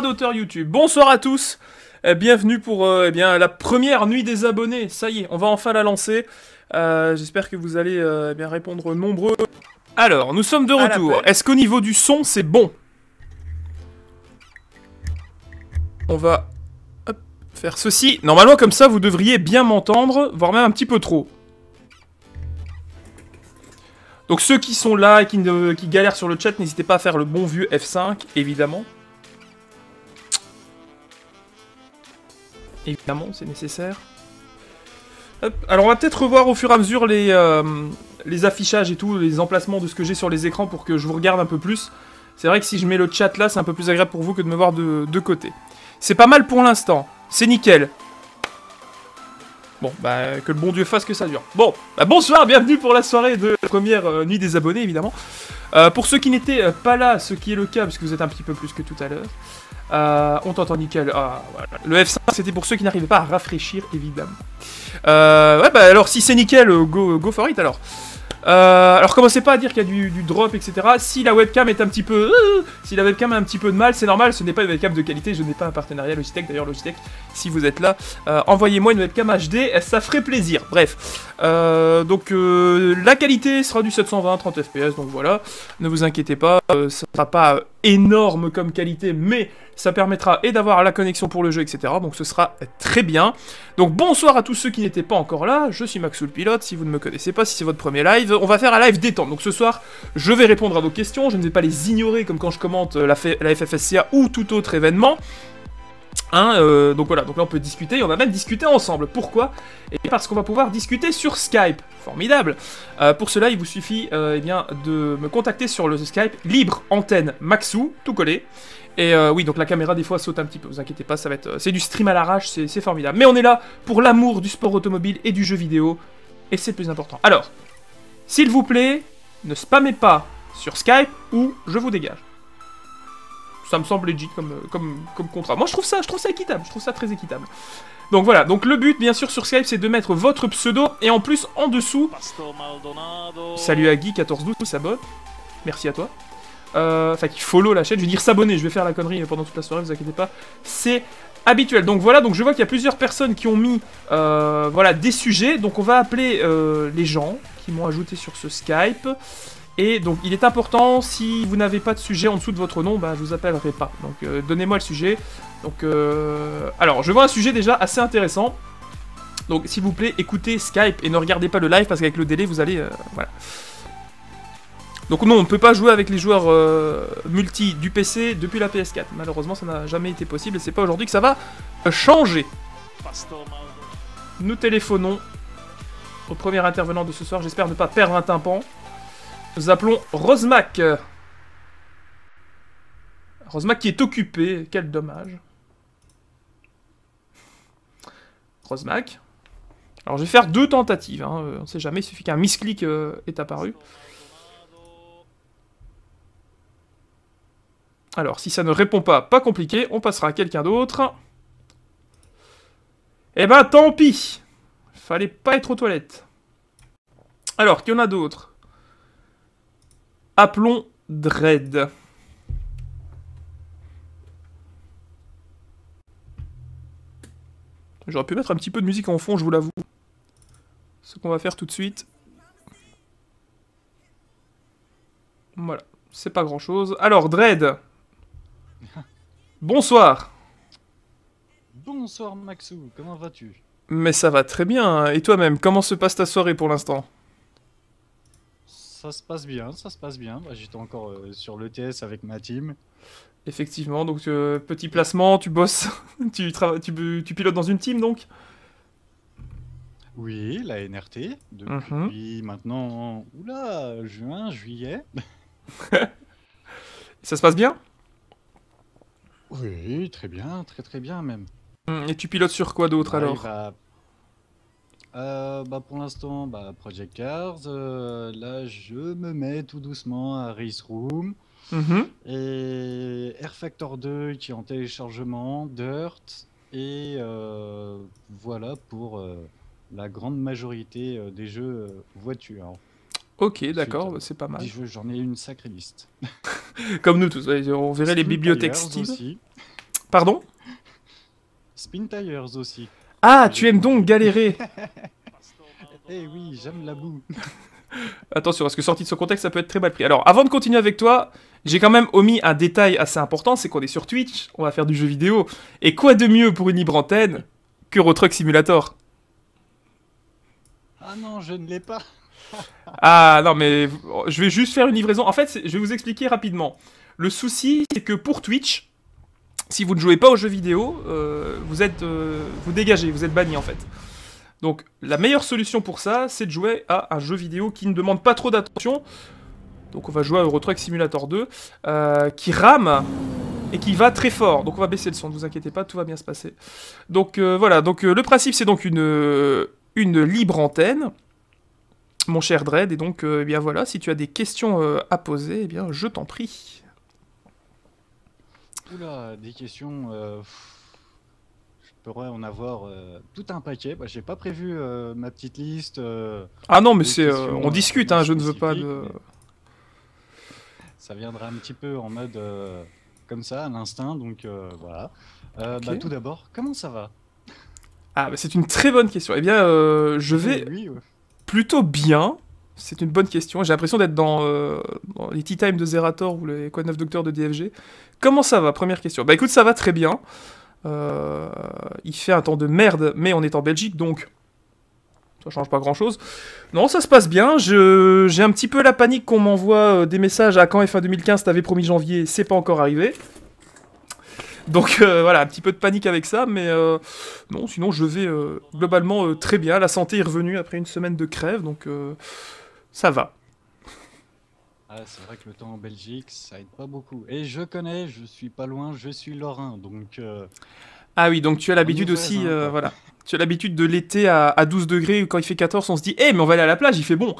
d'auteur YouTube. Bonsoir à tous, euh, bienvenue pour euh, eh bien, la première nuit des abonnés. Ça y est, on va enfin la lancer. Euh, j'espère que vous allez eh bien répondre nombreux. Alors, nous sommes de retour. Est-ce qu'au niveau du son, c'est bon On va faire ceci. Normalement, comme ça, vous devriez bien m'entendre, voire même un petit peu trop. Donc ceux qui sont là et qui galèrent sur le chat, n'hésitez pas à faire le bon vieux F5, évidemment. Évidemment, c'est nécessaire. Alors on va peut-être revoir au fur et à mesure les, euh, les affichages et tout, les emplacements de ce que j'ai sur les écrans pour que je vous regarde un peu plus. C'est vrai que si je mets le chat là, c'est un peu plus agréable pour vous que de me voir de, de côté. C'est pas mal pour l'instant. C'est nickel. Bon, bah, que le bon Dieu fasse que ça dure. Bon, bah, bonsoir, bienvenue pour la soirée de la première euh, nuit des abonnés, évidemment. Euh, pour ceux qui n'étaient pas là, ce qui est le cas, parce que vous êtes un petit peu plus que tout à l'heure, euh, on t'entend nickel. Ah, Le F5, c'était pour ceux qui n'arrivaient pas à rafraîchir, évidemment. Euh, ouais, bah alors, si c'est nickel, euh, go, for it alors. alors commencez pas à dire qu'il y a du, drop, etc. Si la webcam est un petit peu... si la webcam a un petit peu de mal, c'est normal, ce n'est pas une webcam de qualité, je n'ai pas un partenariat Logitech. D'ailleurs Logitech, si vous êtes là, envoyez-moi une webcam HD, ça ferait plaisir. Bref. donc la qualité sera du 720, 30 fps, donc voilà. Ne vous inquiétez pas, ça ne sera pas énorme comme qualité, mais ça permettra et d'avoir la connexion pour le jeu, etc. Donc ce sera très bien. Donc bonsoir à tous ceux qui n'étaient pas encore là, je suis Maxou le pilote, si vous ne me connaissez pas, si c'est votre premier live, on va faire un live détente. Donc ce soir, je vais répondre à vos questions, je ne vais pas les ignorer comme quand je commente la, la FFSCA ou tout autre événement. Euh, donc voilà, donc là on peut discuter, et on va même discuter ensemble. Pourquoi Et parce qu'on va pouvoir discuter sur Skype. Formidable euh, Pour cela, il vous suffit euh, eh bien, de me contacter sur le Skype libre antenne Maxou, tout collé. Et oui, donc la caméra des fois saute un petit peu, vous inquiétez pas, ça va être. c'est du stream à l'arrache, c'est formidable. Mais on est là pour l'amour du sport automobile et du jeu vidéo, et c'est le plus important. Alors, s'il vous plaît, ne spammez pas sur Skype ou je vous dégage ça me semble legit comme, euh, comme, comme contrat. Moi, je trouve, ça, je trouve ça équitable, je trouve ça très équitable. Donc voilà, donc le but, bien sûr, sur Skype, c'est de mettre votre pseudo, et en plus, en dessous... Salut à Guy, 1412, s'abonne. Merci à toi. Euh, enfin, qui follow la chaîne, je vais dire s'abonner, je vais faire la connerie euh, pendant toute la soirée, vous inquiétez pas. C'est habituel. Donc voilà, donc je vois qu'il y a plusieurs personnes qui ont mis voilà, des sujets, donc on va appeler les gens qui m'ont ajouté sur ce Skype. Et donc il est important, si vous n'avez pas de sujet en dessous de votre nom, bah, je vous appellerai pas. Donc euh, donnez-moi le sujet. Donc, euh, Alors je vois un sujet déjà assez intéressant. Donc s'il vous plaît, écoutez Skype et ne regardez pas le live parce qu'avec le délai, vous allez... Euh, voilà. Donc non, on ne peut pas jouer avec les joueurs multi du PC depuis la PS4. Malheureusement, ça n'a jamais été possible et c'est pas aujourd'hui que ça va changer. Nous téléphonons au premier intervenant de ce soir. J'espère ne pas perdre un tympan. Nous appelons Rosemac. Rosemack qui est occupé, quel dommage. Rosemac. Alors je vais faire deux tentatives, hein. euh, on ne sait jamais, il suffit qu'un misclic clic euh, est apparu. Alors si ça ne répond pas, pas compliqué, on passera à quelqu'un d'autre. Eh ben tant pis Fallait pas être aux toilettes. Alors, qu'il y en a d'autres Appelons Dread. J'aurais pu mettre un petit peu de musique en fond, je vous l'avoue. Ce qu'on va faire tout de suite. Voilà, c'est pas grand chose. Alors, Dread Bonsoir Bonsoir Maxou, comment vas-tu Mais ça va très bien, hein. et toi-même, comment se passe ta soirée pour l'instant ça se passe bien, ça se passe bien. Bah, j'étais encore euh, sur sur l'ETS avec ma team. Effectivement, donc euh, petit placement, tu bosses, tu, tu, pilotes dans une team donc Oui, la NRT, depuis mhm. maintenant, oula, juin, juillet. ça se passe bien Oui, très bien, très très bien même. Hum, et tu pilotes sur quoi d'autre alors bah, euh, bah, Pour l'instant, bah, Project Cars. Euh, là, je me mets tout doucement à Race Room. Mhm. Et Air Factor 2 qui est en téléchargement, Dirt. Et euh, voilà pour la grande majorité des jeux voitures. Ok, d'accord, bah, c'est pas mal. J'en ai une sacrée liste. Comme nous tous, on verrait les bibliothèques ici Aussi. Pardon Spin Tires aussi. Ah, tu aimes donc galérer Eh oui, j'aime la boue. Attention, parce que sorti de ce contexte, ça peut être très mal pris. Alors, avant de continuer avec toi, j'ai quand même omis un détail assez important, c'est qu'on est sur Twitch, on va faire du jeu vidéo. Et quoi de mieux pour une libre antenne que Rotruck Simulator Ah non, je ne l'ai pas. ah non, mais je vais juste faire une livraison. En fait, je vais vous expliquer rapidement. Le souci, c'est que pour Twitch, si vous ne jouez pas aux jeux vidéo, euh, vous êtes, euh, vous dégagez, vous êtes banni en fait. Donc la meilleure solution pour ça, c'est de jouer à un jeu vidéo qui ne demande pas trop d'attention. Donc on va jouer à Euro Truck Simulator 2, euh, qui rame et qui va très fort. Donc on va baisser le son, ne vous inquiétez pas, tout va bien se passer. Donc voilà, donc le principe c'est donc une, une libre antenne mon cher Dread. Et donc, eh bien voilà, si tu as des questions à poser, eh bien, je t'en prie des questions. Euh, je pourrais en avoir euh, tout un paquet. Bah, j'ai pas prévu euh, ma petite liste. ah non, mais c'est. on discute, hein, je ne veux pas de. Ça viendra un petit peu en mode comme ça, à l'instinct, donc voilà. Bah, tout d'abord, comment ça va Ah, bah, c'est une très bonne question. Eh bien, je vais plutôt bien. C'est une bonne question. J'ai l'impression d'être dans, les Tea Time de Zerator ou les Quoi 9 Docteurs de DFG. Comment ça va Première question. Bah écoute, ça va très bien. Euh, il fait un temps de merde, mais on est en Belgique, donc ça change pas grand chose. Non, ça se passe bien. J'ai un petit peu la panique qu'on m'envoie euh, des messages à quand F1 2015 t'avais promis janvier, c'est pas encore arrivé. Donc euh, voilà, un petit peu de panique avec ça, mais non, sinon je vais globalement très bien. La santé est revenue après une semaine de crève, donc ça va. Ah, c'est vrai que le temps en Belgique, ça aide pas beaucoup. Et je connais, je suis pas loin, je suis lorrain, donc. Euh, ah oui, donc tu as l'habitude aussi, euh, voilà. Tu as l'habitude de l'été à, 12 degrés ou quand il fait 14, on se dit, hé, eh, mais on va aller à la plage, il fait bon.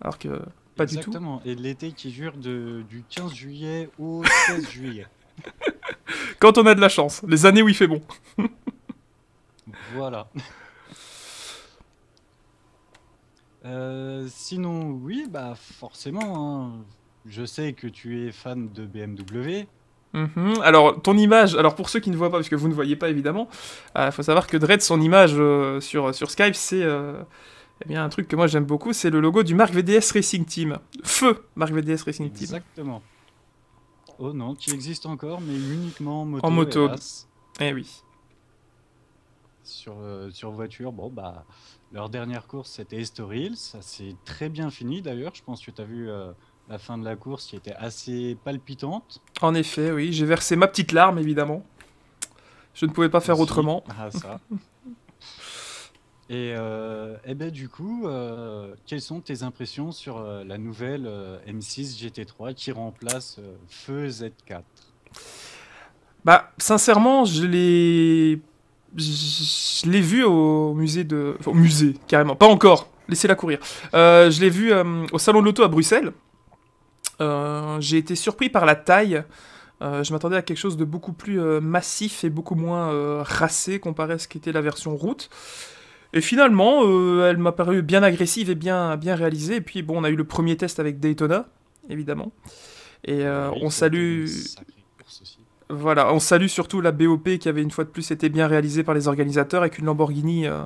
Alors que pas du tout. Exactement. Et l'été qui jure du 15 juillet au 16 juillet. quand on a de la chance, les années où il fait bon. voilà. Euh, sinon, oui, bah forcément. Hein. Je sais que tu es fan de BMW. Mhm. Alors, ton image, alors pour ceux qui ne voient pas, parce que vous ne voyez pas évidemment, il euh, faut savoir que Dredd, son image euh, sur, sur Skype, c'est eh bien un truc que moi j'aime beaucoup, c'est le logo du Marc VDS Racing Team. Feu Marc VDS Racing Team. Exactement. Oh non, qui existe encore, mais uniquement en moto. En moto. eh oui. Sur, sur voiture, bon bah leur dernière course, c'était Estoril. Ça s'est très bien fini d'ailleurs. Je pense que tu as vu euh, la fin de la course qui était assez palpitante. En effet, oui. J'ai versé ma petite larme, évidemment. Je ne pouvais pas faire autrement. Ah, ça. Et, et euh, eh ben, du coup, euh, quelles sont tes impressions sur la nouvelle M6 GT3 qui remplace Feu Z4 Bah, sincèrement, je l'ai je l'ai vu au musée de... au musée, carrément. Pas encore. Laissez-la courir. Euh, je l'ai vu euh, au Salon de l'Auto à Bruxelles. Euh, j'ai été surpris par la taille. je m'attendais à quelque chose de beaucoup plus massif et beaucoup moins racé comparé à ce qu'était la version route. Et finalement, elle m'a paru bien agressive et bien, bien réalisée. Et puis, bon, on a eu le premier test avec Daytona, évidemment. Et on salue... Voilà, on salue surtout la BOP qui avait une fois de plus été bien réalisée par les organisateurs avec une Lamborghini euh,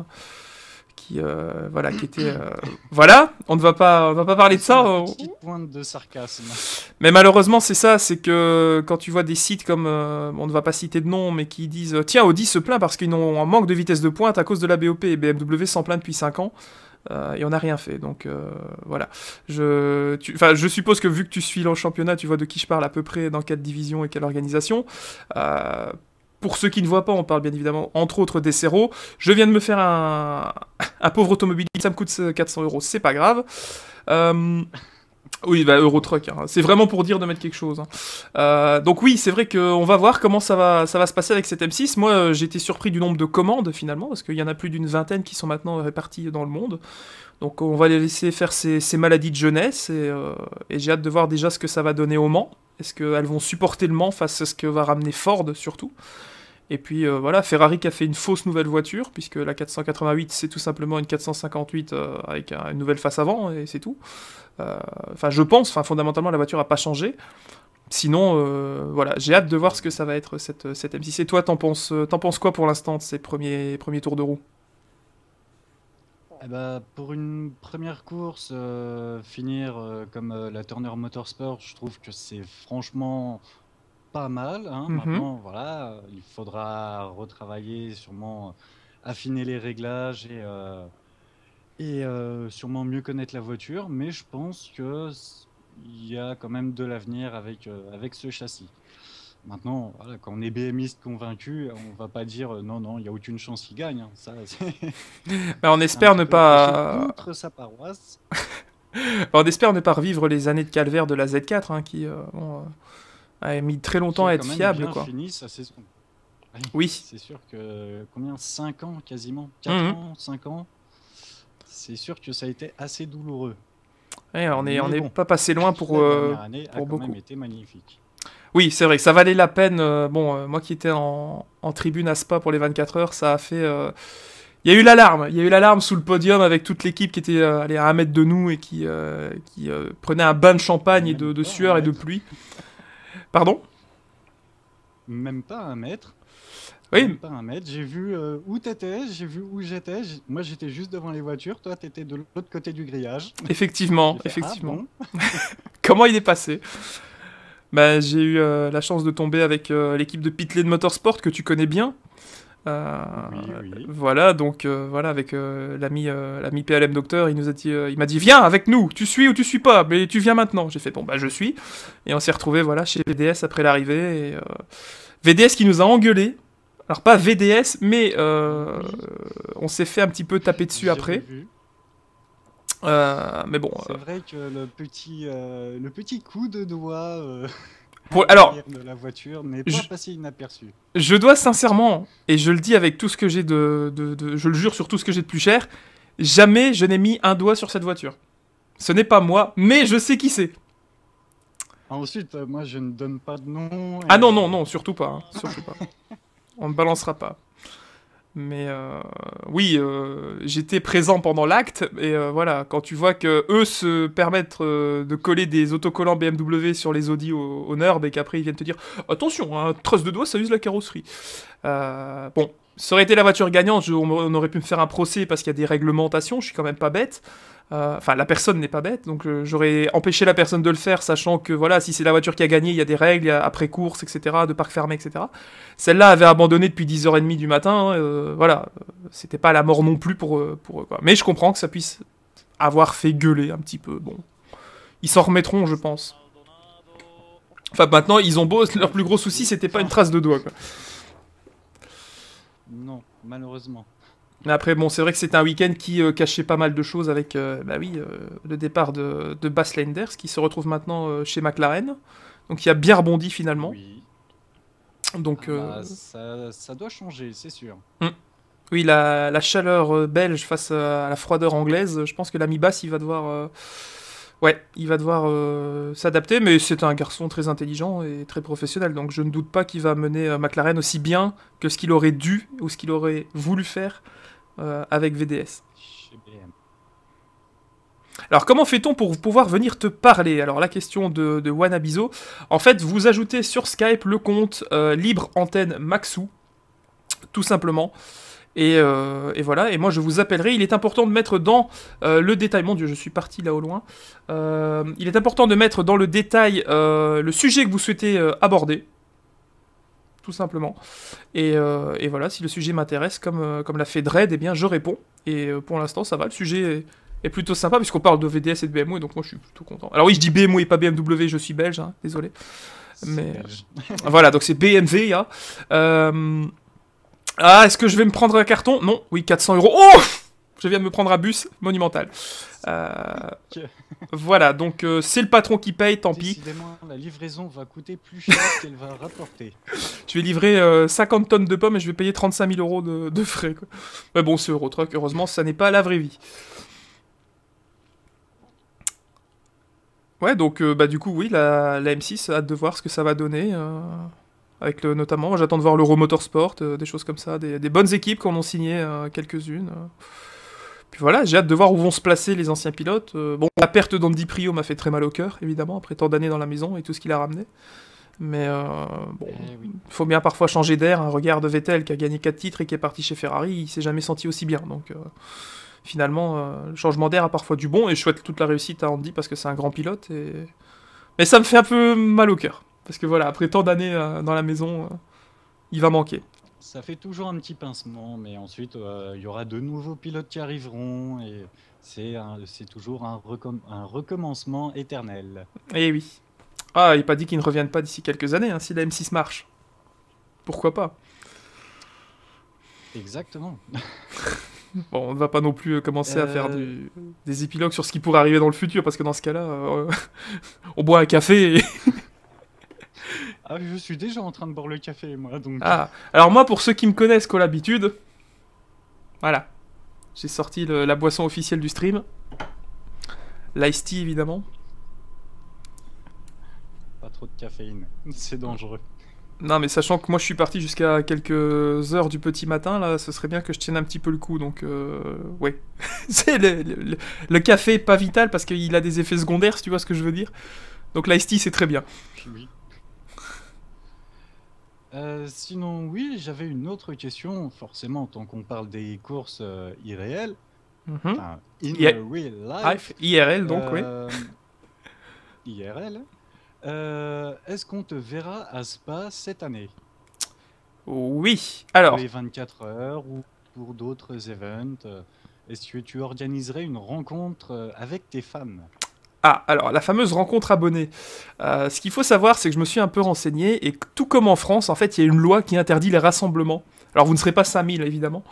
qui, euh, voilà, qui était. Euh, voilà, on ne va pas, on va pas parler de ça. de sarcasme. Mais malheureusement, c'est ça, c'est que quand tu vois des sites comme, on ne va pas citer de nom, mais qui disent tiens, Audi se plaint parce qu'ils ont un manque de vitesse de pointe à cause de la BOP et BMW s'en plaint depuis 5 ans. Euh, et on n'a rien fait. Donc euh, voilà. Je, je suppose que vu que tu suis le championnat, tu vois de qui je parle à peu près dans quelle division et quelle organisation. Euh, pour ceux qui ne voient pas, on parle bien évidemment entre autres des séros. Je viens de me faire un, pauvre automobile. ça me coûte 400 euros, c'est pas grave. Oui, bah Euro hein. c'est vraiment pour dire de mettre quelque chose. Hein. Euh, donc oui, c'est vrai qu'on va voir comment ça va, ça va se passer avec cette M6. Moi, euh, j'ai été surpris du nombre de commandes finalement, parce qu'il y en a plus d'une vingtaine qui sont maintenant euh, réparties dans le monde. Donc on va les laisser faire ces, maladies de jeunesse, et, et j'ai hâte de voir déjà ce que ça va donner au Mans. Est-ce qu'elles vont supporter le Mans face à ce que va ramener Ford surtout et puis euh, voilà, Ferrari qui a fait une fausse nouvelle voiture, puisque la 488 c'est tout simplement une 458 euh, avec une nouvelle face avant, et c'est tout. Euh, enfin, je pense, enfin fondamentalement la voiture n'a pas changé. Sinon, voilà, j'ai hâte de voir ce que ça va être cette, cette M6. Et toi, t'en penses, penses quoi pour l'instant de ces premiers, premiers tours de roue eh ben, Pour une première course, finir comme la Turner Motorsport, je trouve que c'est franchement mal. Hein. Mmh Maintenant, voilà, il faudra retravailler, sûrement euh, affiner les réglages et, euh, et euh, sûrement mieux connaître la voiture. Mais je pense qu'il y a quand même de l'avenir avec, avec ce châssis. Maintenant, quand on est BMiste convaincu, on va pas dire non, non, il n'y a aucune chance qu'il gagne. Hein. Ça, ben, on espère ne pas. Ben, on espère ne pas revivre les années de calvaire de la Z4, hein, qui a mis très longtemps à être fiable. quoi. oui. C'est sûr que combien 5 ans quasiment 4 mhm. ans 5 ans C'est sûr que ça a été assez douloureux. et on n'est est pas passé loin pour, euh, année pour a beaucoup. Quand même été magnifique. Oui, c'est vrai que ça valait la peine. Euh, bon, euh, moi qui étais en, tribune à Spa pour les 24 heures, ça a fait. Il y a eu l'alarme, il y a eu l'alarme sous le podium avec toute l'équipe qui était allée à un mètre de nous et qui, qui prenait un bain de champagne et de, de sueur et de pluie. Pardon Même pas un mètre. Oui. Même pas un mètre. J'ai vu euh, où t'étais, j'ai vu où j'étais. Moi, j'étais juste devant les voitures. Toi, t'étais de l'autre côté du grillage. Effectivement, ah, effectivement. Comment il est passé bah, j'ai eu euh, la chance de tomber avec euh, l'équipe de Pitlane de Motorsport que tu connais bien, euh, voilà, donc euh, voilà, avec euh, l'ami l'ami PLM Docteur, il nous a dit, il m'a dit, viens avec nous, tu suis ou tu suis pas, mais tu viens maintenant. J'ai fait, bon bah je suis, et on s'est retrouvé voilà chez VDS après l'arrivée, VDS qui nous a engueulé Alors pas VDS, mais on s'est fait un petit peu taper dessus après. mais bon. C'est vrai que le petit, le petit coup de doigt alors, je, dois sincèrement, et je le dis avec tout ce que j'ai de, je le jure sur tout ce que j'ai de plus cher, jamais je n'ai mis un doigt sur cette voiture. Ce n'est pas moi, mais je sais qui c'est. Ah, ensuite, euh, moi je ne donne pas de nom. Ah non non non, surtout pas. Hein, On ne balancera pas. Mais euh, oui, euh, j'étais présent pendant l'acte, et euh, voilà, quand tu vois que eux se permettent de coller des autocollants BMW sur les Audi au, au et qu'après ils viennent te dire attention, un hein, trace de doigt ça use la carrosserie. bon, ça aurait été la voiture gagnante, on, aurait pu me faire un procès parce qu'il y a des réglementations, je suis quand même pas bête. Euh, enfin, la personne n'est pas bête, donc euh, j'aurais empêché la personne de le faire, sachant que voilà, si c'est la voiture qui a gagné, il y a des règles, après course, etc., de parc fermé, etc. Celle-là avait abandonné depuis 10h30 du matin, hein, euh, voilà, c'était pas la mort non plus pour, pour Mais je comprends que ça puisse avoir fait gueuler un petit peu, bon. Ils s'en remettront, je pense. Enfin, maintenant, ils ont beau, leur plus gros souci, c'était pas une trace de doigt, quoi. Non, malheureusement. Mais après, bon, c'est vrai que c'était un week-end qui euh, cachait pas mal de choses avec euh, bah oui, euh, le départ de, de Bas Lenders, qui se retrouve maintenant chez McLaren. Donc il a bien rebondi finalement. Oui. Donc, ah bah, ça, doit changer, c'est sûr. Hum. Oui, la, la, chaleur belge face à la froideur anglaise, je pense que l'ami Bass, il va devoir Ouais, il va devoir euh, s'adapter, mais c'est un garçon très intelligent et très professionnel, donc je ne doute pas qu'il va mener euh, McLaren aussi bien que ce qu'il aurait dû ou ce qu'il aurait voulu faire euh, avec VDS. Alors comment fait-on pour pouvoir venir te parler Alors la question de, de Wanabizo, en fait vous ajoutez sur Skype le compte libre antenne Maxou, tout simplement. Euh, et, voilà, et moi je vous appellerai. Il est important de mettre dans euh, le détail, mon dieu, je suis parti là au loin. Euh, il est important de mettre dans le détail le sujet que vous souhaitez aborder. Tout simplement. Et, voilà, si le sujet m'intéresse, comme, l'a fait Dread, eh bien je réponds. Et pour l'instant, ça va, le sujet est, plutôt sympa, puisqu'on parle de VDS et de BMO, et donc moi je suis plutôt content. Alors oui, je dis BMO et pas BMW, je suis belge, hein. désolé. Mais voilà, donc c'est BMW, hein. Ah, est-ce que je vais me prendre un carton Non, oui, 400 euros. Oh Je viens de me prendre un bus monumental. Euh, voilà, donc euh, c'est le patron qui paye, tant pis. la livraison va coûter plus cher qu'elle va rapporter. Tu vais livré 50 euh, tonnes de pommes et je vais payer 35 000 euros de, frais. Mais bon, ce Eurotruck, heureusement, ça n'est pas la vraie vie. Ouais, donc bah du coup, oui, la, la M6, hâte de voir ce que ça va donner avec le, notamment, j'attends de voir l'Euro Motorsport, euh, des choses comme ça, des, bonnes équipes qu'on ont signé euh, quelques-unes. Euh. Puis voilà, j'ai hâte de voir où vont se placer les anciens pilotes. bon, la perte d'Andy Prio m'a fait très mal au cœur, évidemment, après tant d'années dans la maison et tout ce qu'il a ramené. Mais bon, eh il faut bien parfois changer d'air. un regard de Vettel qui a gagné 4 titres et qui est parti chez Ferrari, il s'est jamais senti aussi bien. Donc finalement, le changement d'air a parfois du bon. Et je souhaite toute la réussite à Andy parce que c'est un grand pilote. Mais ça me fait un peu mal au cœur. Parce que voilà, après tant d'années euh, dans la maison, euh, il va manquer. Ça fait toujours un petit pincement, mais ensuite euh, il y aura de nouveaux pilotes qui arriveront et c'est toujours un, recommencement éternel. Eh oui. Ah, il n'est pas dit qu'ils ne reviennent pas d'ici quelques années, hein, si la M6 marche. Pourquoi pas Exactement. bon, on ne va pas non plus commencer à faire des épilogues sur ce qui pourrait arriver dans le futur, parce que dans ce cas-là, on boit un café et ah, je suis déjà en train de boire le café, moi, donc... Ah, alors moi, pour ceux qui me connaissent, qu'à l'habitude... Voilà. J'ai sorti la boisson officielle du stream. L'ice tea, évidemment. Pas trop de caféine, c'est dangereux. Non, mais sachant que moi, je suis parti jusqu'à quelques heures du petit matin, là, ce serait bien que je tienne un petit peu le coup, donc... Euh, ouais. c'est le, café pas vital, parce qu'il a des effets secondaires, si tu vois ce que je veux dire. Donc l'ice c'est très bien. Oui. Euh, sinon, oui, j'avais une autre question. Forcément, tant qu'on parle des courses IRL, euh, irréelles, mhm. IRL ah, donc, oui. Euh, IRL. Est-ce qu'on te verra à Spa cette année Oui. Alors. Pour les 24 heures ou pour d'autres events. Est-ce que tu organiserais une rencontre avec tes fans ah, alors la fameuse rencontre abonnée. Euh, ce qu'il faut savoir, c'est que je me suis un peu renseigné et tout comme en France, en fait, il y a une loi qui interdit les rassemblements. Alors vous ne serez pas 5000 évidemment,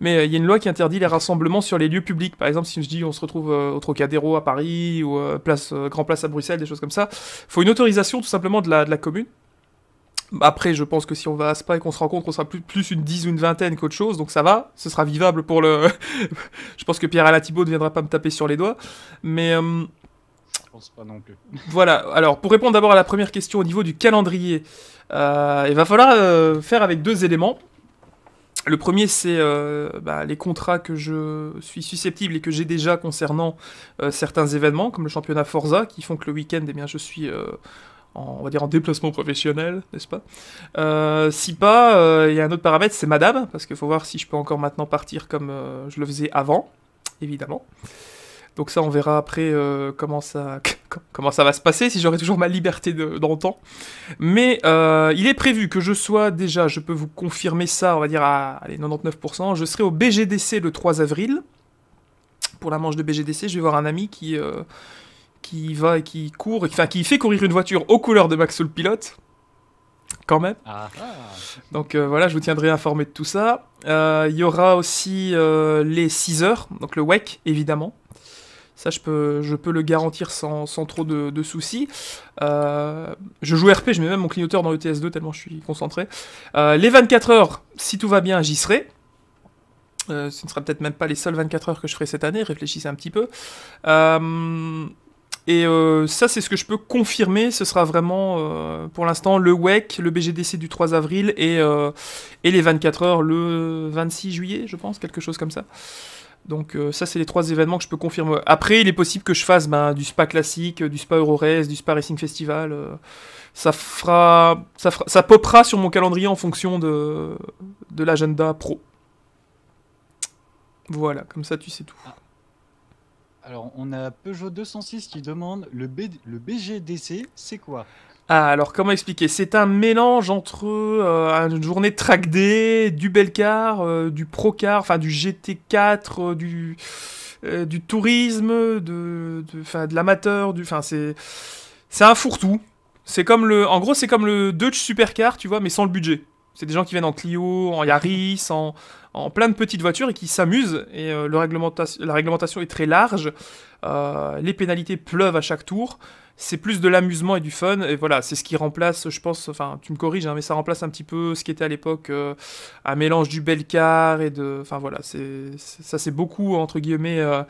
mais euh, il y a une loi qui interdit les rassemblements sur les lieux publics. Par exemple, si je dis on se retrouve euh, au Trocadéro à Paris ou place, Grand Place à Bruxelles, des choses comme ça, faut une autorisation tout simplement de la, de la commune. Après, je pense que si on va à Spa et qu'on se rencontre, on sera plus, une dix ou une vingtaine qu'autre chose, donc ça va, ce sera vivable pour le... je pense que Pierre Alatibo ne viendra pas me taper sur les doigts, mais pense pas non plus. Voilà, alors pour répondre d'abord à la première question au niveau du calendrier, euh, il va falloir euh, faire avec deux éléments. Le premier, c'est euh, bah, les contrats que je suis susceptible et que j'ai déjà concernant certains événements, comme le championnat Forza, qui font que le week-end, eh bien, je suis en, va dire en déplacement professionnel, n'est-ce pas Si pas, il y a un autre paramètre, c'est madame, parce qu'il faut voir si je peux encore maintenant partir comme je le faisais avant, évidemment. Donc ça, on verra après euh, comment, ça, comment ça va se passer, si j'aurai toujours ma liberté d'entendre. Mais euh, il est prévu que je sois déjà, je peux vous confirmer ça, on va dire à 99%, je serai au BGDC le 3 avril. Pour la manche de BGDC, je vais voir un ami qui, euh, qui va et qui court, enfin qui fait courir une voiture aux couleurs de Max pilote quand même. Ah. Donc voilà, je vous tiendrai informé de tout ça. Il y aura aussi les 6 heures, donc le WEC évidemment. Ça, je peux, je peux le garantir sans, trop de, de soucis. Euh, je joue RP, je mets même mon clignoteur dans le TS2 tellement je suis concentré. Euh, les 24 heures, si tout va bien, j'y serai. Euh, ce ne sera peut-être même pas les seules 24 heures que je ferai cette année, réfléchissez un petit peu. Et ça, c'est ce que je peux confirmer. Ce sera vraiment, pour l'instant, le WEC, le BGDC du 3 avril et, et les 24 heures le 26 juillet, je pense, quelque chose comme ça. Donc euh, ça, c'est les trois événements que je peux confirmer. Après, il est possible que je fasse ben, du Spa classique, euh, du Spa Euro-Race, du Spa Racing Festival. Euh, ça fera, ça popera sur mon calendrier en fonction de, l'agenda pro. Voilà, comme ça, tu sais tout. Ah. Alors, on a Peugeot 206 qui demande le, le BGDC, c'est quoi ah, alors comment expliquer C'est un mélange entre euh, une journée track day, du bel car, euh, du Procar, enfin du GT4, euh, du, du tourisme, de, l'amateur, du, enfin c'est, c'est un fourre-tout. C'est comme le, en gros c'est comme le Dutch Supercar, tu vois, mais sans le budget. C'est des gens qui viennent en Clio, en Yaris, en, plein de petites voitures et qui s'amusent. Et le la réglementation est très large. les pénalités pleuvent à chaque tour c'est plus de l'amusement et du fun. Et voilà, c'est ce qui remplace, je pense, enfin, tu me corriges, hein, mais ça remplace un petit peu ce qui était à l'époque euh, un mélange du bel car et de. Enfin voilà, c'est, ça c'est beaucoup, entre guillemets, euh,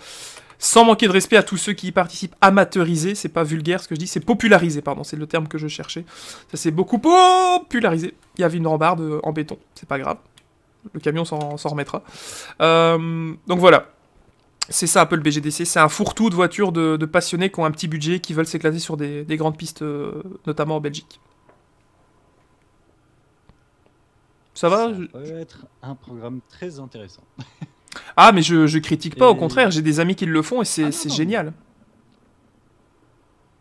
sans manquer de respect à tous ceux qui y participent, amateurisé, c'est pas vulgaire ce que je dis, c'est popularisé, pardon, c'est le terme que je cherchais. Ça c'est beaucoup popularisé. Il y avait une rambarde euh, en béton, c'est pas grave. Le camion s'en, remettra. donc voilà. C'est ça, un peu le BGDC, c'est un fourre-tout de voitures de, passionnés qui ont un petit budget, qui veulent s'éclater sur des, grandes pistes, euh, notamment en Belgique. Ça va Ça être un programme très intéressant. ah, mais je, critique pas, au contraire, j'ai des amis qui le font et c'est ah, génial.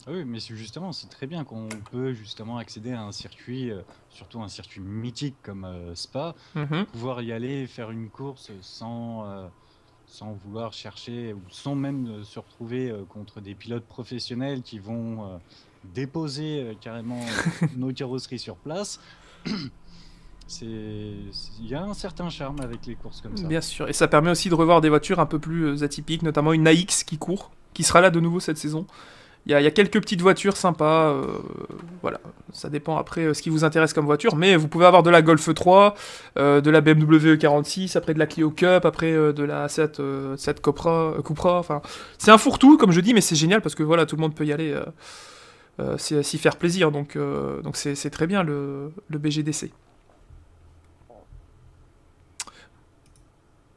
Ah oui, mais justement, c'est très bien qu'on peut justement accéder à un circuit, euh, surtout un circuit mythique comme euh, Spa, mm-hmm. pouvoir y aller, faire une course sans, sans vouloir chercher ou sans même euh, se retrouver euh, contre des pilotes professionnels qui vont euh, déposer carrément nos carrosseries sur place. il y a un certain charme avec les courses comme ça. Bien sûr, et ça permet aussi de revoir des voitures un peu plus atypiques, notamment une AX qui court, qui sera là de nouveau cette saison. Il y, a, quelques petites voitures sympas, euh, voilà, ça dépend après euh, ce qui vous intéresse comme voiture, mais vous pouvez avoir de la Golf 3, e euh, de la BMW E46, après de la Clio Cup, après de la 7, 7 Copra, c'est un fourre-tout comme je dis, mais c'est génial parce que voilà, tout le monde peut y aller, s'y faire plaisir, donc c'est très bien le, le BGDC.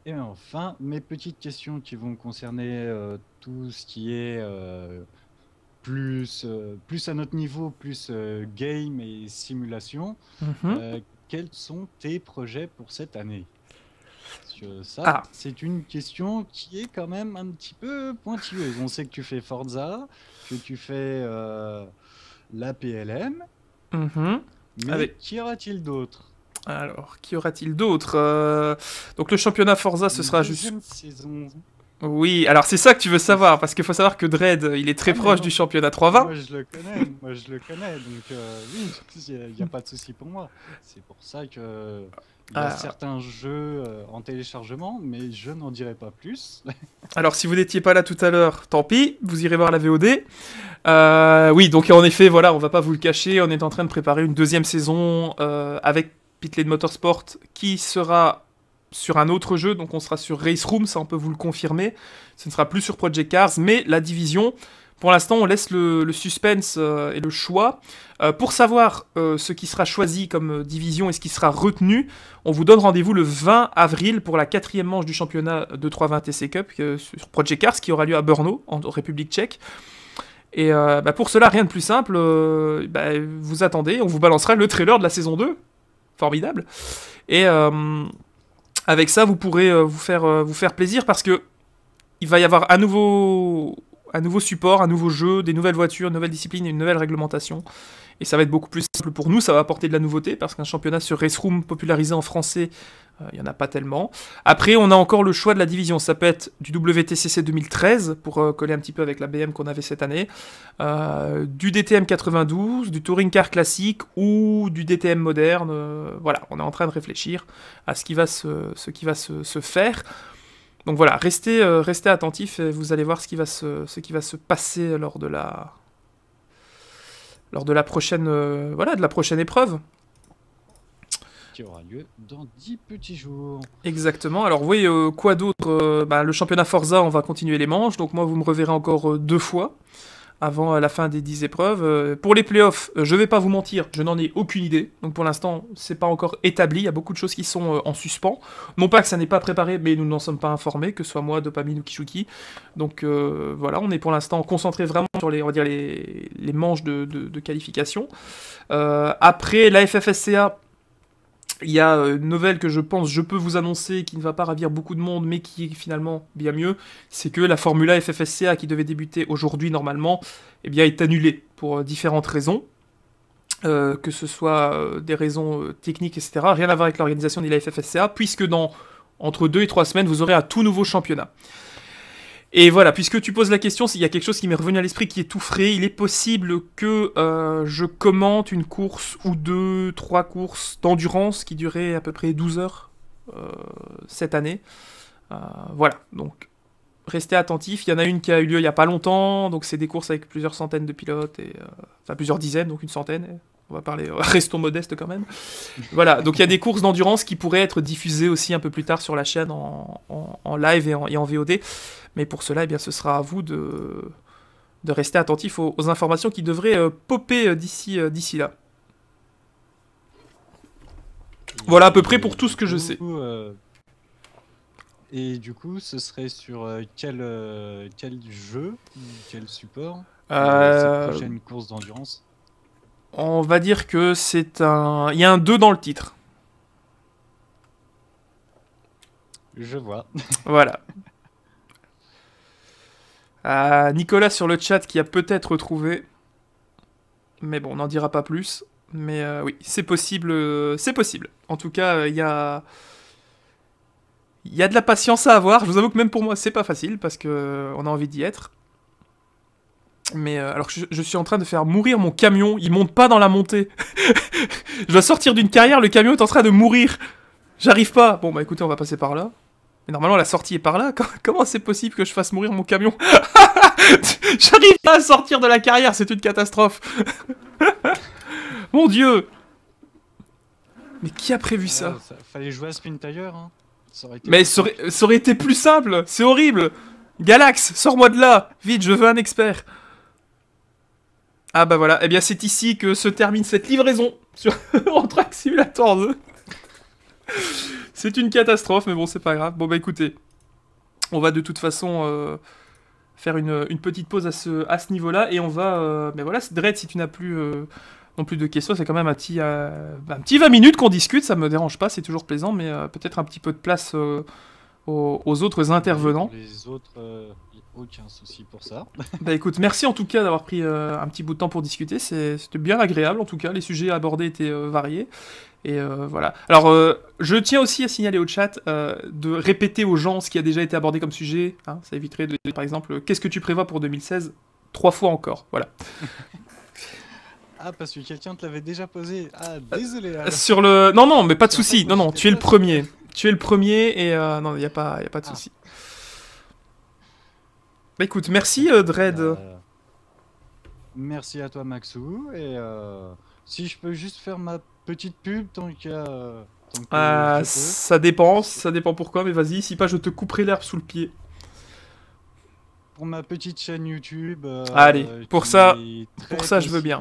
Et enfin, mes petites questions qui vont concerner tout ce qui est plus, euh, plus à notre niveau, plus euh, game et simulation. Mhm. Euh, quels sont tes projets pour cette année ça, ah. c'est une question qui est quand même un petit peu pointilleuse. On sait que tu fais Forza, que tu fais la PLM. Mhm. Mais Avec... qu'y aura-t-il d'autre alors, qui aura-t-il d'autre Donc le championnat Forza, ce sera juste... saison oui, alors c'est ça que tu veux savoir, parce qu'il faut savoir que Dread, il est très ah, proche du championnat 320. Moi je le connais, moi je le connais, donc euh, oui, il n'y a, pas de souci pour moi. C'est pour ça que y a ah. certains jeux euh, en téléchargement, mais je n'en dirai pas plus. alors si vous n'étiez pas là tout à l'heure, tant pis, vous irez voir la VOD. Euh, oui, donc en effet, voilà, on va pas vous le cacher, on est en train de préparer une deuxième saison euh, avec Pitlane Motorsport qui sera sur un autre jeu, donc on sera sur Race Room, ça on peut vous le confirmer. Ce ne sera plus sur Project Cars, mais la division. Pour l'instant, on laisse le, suspense euh, et le choix. Euh, pour savoir euh, ce qui sera choisi comme division et ce qui sera retenu, on vous donne rendez-vous le 20 avril pour la quatrième manche du championnat de 320 TC Cup sur Project Cars qui aura lieu à Brno, en, République tchèque. Et bah, pour cela, rien de plus simple, bah, vous attendez, on vous balancera le trailer de la saison 2. Formidable. Et avec ça, vous pourrez euh, vous, faire, euh, vous faire plaisir parce que il va y avoir nouveau un nouveau support, un nouveau jeu, des nouvelles voitures, une nouvelle discipline et une nouvelle réglementation. Et ça va être beaucoup plus simple pour nous, ça va apporter de la nouveauté, parce qu'un championnat sur Race Room popularisé en français, euh, il n'y en a pas tellement. Après, on a encore le choix de la division. Ça peut être du WTCC 2013, pour euh, coller un petit peu avec la BM qu'on avait cette année, euh, du DTM 92, du Touring Car classique ou du DTM moderne. voilà, on est en train de réfléchir à ce qui va se, faire. Donc voilà, restez, attentifs et vous allez voir ce qui va se passer lors de la, lors de la prochaine, euh, voilà, de la prochaine épreuve. Qui aura lieu dans 10 petits jours. Exactement. Alors, vous voyez, euh, quoi d'autre euh, bah, Le championnat Forza, on va continuer les manches. Donc, moi, vous me reverrez encore deux fois avant euh, la fin des 10 épreuves. Euh, pour les playoffs, euh, je vais pas vous mentir, je n'en ai aucune idée. Donc pour l'instant, c'est pas encore établi. Il y a beaucoup de choses qui sont en suspens. Non pas que ça n'est pas préparé, mais nous n'en sommes pas informés, que ce soit moi, Dopamine ou Kishuki. Donc voilà, on est pour l'instant concentré vraiment sur les, dire les, manches de, qualification. après, la FFSCA il y a euh, une nouvelle que je pense, je peux vous annoncer, qui ne va pas ravir beaucoup de monde, mais qui est finalement bien mieux, c'est que la Formula FFSCA qui devait débuter aujourd'hui normalement, eh bien est annulée pour euh, différentes raisons. Euh, que ce soit des raisons techniques, etc. Rien à voir avec l'organisation de la FFSCA, puisque dans entre deux et trois semaines, vous aurez un tout nouveau championnat. Et voilà, puisque tu poses la question, s'il y a quelque chose qui m'est revenu à l'esprit qui est tout frais, il est possible que euh, je commente une course ou deux, trois courses d'endurance qui duraient à peu près 12 heures euh, cette année. Euh, voilà, donc restez attentifs. Il y en a une qui a eu lieu il n'y a pas longtemps, donc c'est des courses avec plusieurs centaines de pilotes, et, enfin plusieurs dizaines, donc une centaine on va parler, euh, restons modestes quand même. Voilà, donc il y a des courses d'endurance qui pourraient être diffusées aussi un peu plus tard sur la chaîne en, live et en, VOD. Mais pour cela, eh bien, ce sera à vous de, de rester attentif aux, informations qui devraient euh, popper euh, d'ici d'ici là. voilà à peu près pour tout ce que je sais. et du coup, ce serait sur quel, quel jeu, quel support cette prochaine course d'endurance on va dire que c'est un... Il y a un 2 dans le titre. Je vois. voilà. Nicolas sur le chat qui a peut-être trouvé, Mais bon, on n'en dira pas plus. Mais euh, oui, c'est possible. Euh, c'est possible. En tout cas, euh, il y a... Il y a de la patience à avoir. Je vous avoue que même pour moi, c'est pas facile parce qu'on a envie d'y être. Mais euh, alors que je, suis en train de faire mourir mon camion, il monte pas dans la montée. je dois sortir d'une carrière, le camion est en train de mourir. J'arrive pas. Bon bah écoutez, on va passer par là. Mais normalement la sortie est par là. Comment c'est possible que je fasse mourir mon camion J'arrive pas à sortir de la carrière, c'est une catastrophe. mon dieu. Mais qui a prévu ça ah, Fallait jouer à Spin Tire. Mais hein. ça aurait, ça aurait été plus simple. C'est horrible. Galax, sors-moi de là Vite, je veux un expert ah bah voilà, et eh bien c'est ici que se termine cette livraison sur Track Simulator 2. c'est une catastrophe, mais bon, c'est pas grave. Bon bah écoutez, on va de toute façon euh, faire une, petite pause à ce, à niveau-là, et on va... Euh, mais voilà, Dredd, si tu n'as plus... Euh, non plus de questions, c'est quand même un petit, 20 minutes qu'on discute, ça me dérange pas, c'est toujours plaisant, mais peut-être un petit peu de place aux, aux, autres intervenants. Les autres aucun souci pour ça. Bah écoute, merci en tout cas d'avoir pris euh, un petit bout de temps pour discuter. C'était bien agréable en tout cas. Les sujets abordés étaient euh, variés. Et euh, voilà. Alors, je tiens aussi à signaler au chat de répéter aux gens ce qui a déjà été abordé comme sujet. Hein. ça éviterait de dire par exemple qu'est-ce que tu prévois pour 2016 trois fois encore. Voilà. Ah, parce que quelqu'un te l'avait déjà posé. Ah, désolé. Sur le. Non, non, mais pas de souci. Non, non, tu es le premier. Tu es le premier et non, il n'y a, pas, y a pas de soucis ah. souci. Bah, écoute, merci euh, Dread. Euh, merci à toi Maxou. Et euh, si je peux juste faire ma petite pub tant qu'il ah, ça dépend, ça dépend pourquoi, mais vas-y, si pas je te couperai l'herbe sous le pied. Pour ma petite chaîne YouTube... Allez, pour ça- pour ça, je veux bien.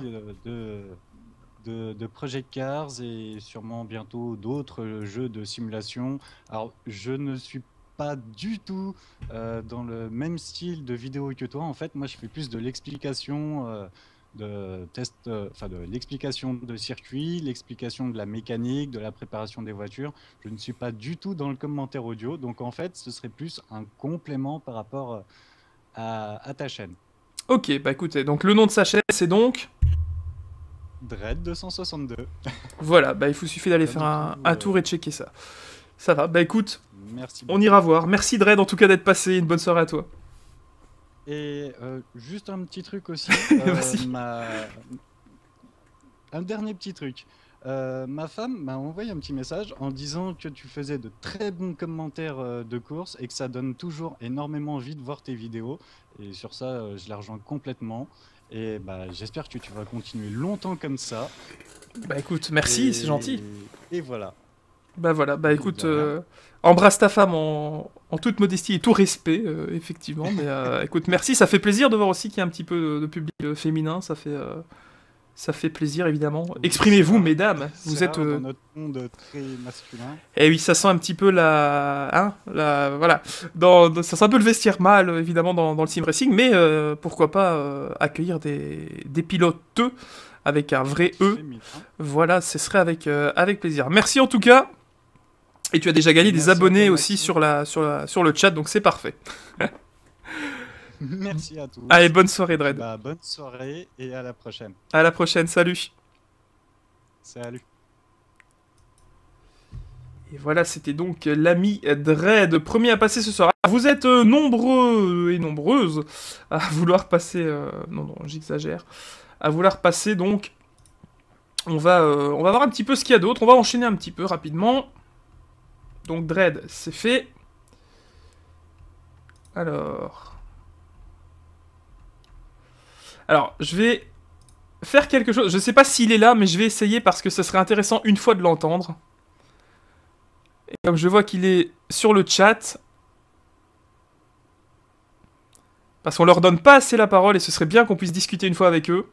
De, de Project Cars et sûrement bientôt d'autres jeux de simulation. Alors, je ne suis pas du tout euh, dans le même style de vidéo que toi. En fait, moi, je fais plus de l'explication. Euh, de test, euh, enfin de l'explication de circuit, l'explication de la mécanique, de la préparation des voitures. Je ne suis pas du tout dans le commentaire audio, donc en fait, ce serait plus un complément par rapport à, ta chaîne. Ok, bah écoutez, donc le nom de sa chaîne, c'est donc Dread 262. voilà, bah il vous suffit d'aller faire un, un, tour et checker ça. Ça va, bah écoute, Merci. On ira voir. Merci Dredd en tout cas d'être passé. Une bonne soirée à toi. Et euh, juste un petit truc aussi. Euh, un dernier petit truc. Euh, ma femme m'a envoyé un petit message en disant que tu faisais de très bons commentaires de course et que ça donne toujours énormément envie de voir tes vidéos. Et sur ça, je la rejoins complètement. Et bah, j'espère que tu vas continuer longtemps comme ça. Bah écoute, merci, c'est gentil. et voilà. Bah voilà, bah écoute, euh, euh, embrasse ta femme en, en, toute modestie et tout respect, euh, effectivement. Mais écoute, merci, ça fait plaisir de voir aussi qu'il y a un petit peu de public féminin, ça fait, ça fait plaisir évidemment. Exprimez-vous, mesdames, vous êtes. Dans notre monde très masculin. Eh oui, ça sent un petit peu la. Hein, la... Voilà. Dans, ça sent un peu le vestiaire mâle, évidemment, dans, dans le sim racing, mais pourquoi pas accueillir des, des pilotes avec un vrai E. Voilà, ce serait avec, avec plaisir. Merci en tout cas. Et tu as déjà gagné des abonnés aussi sur, la, sur, sur le chat, donc c'est parfait. merci à tous. Allez, bonne soirée, Dredd. Bah, bonne soirée et à la prochaine. À la prochaine, salut. Salut. Et voilà, c'était donc l'ami Dredd, premier à passer ce soir. Vous êtes euh, nombreux et nombreuses à vouloir passer... Euh, non, non, j'exagère. À vouloir passer, donc... On va, euh, on va voir un petit peu ce qu'il y a d'autre. On va enchaîner un petit peu rapidement. Donc Dread, c'est fait. Alors... Alors, je vais faire quelque chose. Je ne sais pas s'il est là, mais je vais essayer parce que ce serait intéressant une fois de l'entendre. Et comme je vois qu'il est sur le chat... Parce qu'on leur donne pas assez la parole et ce serait bien qu'on puisse discuter une fois avec eux.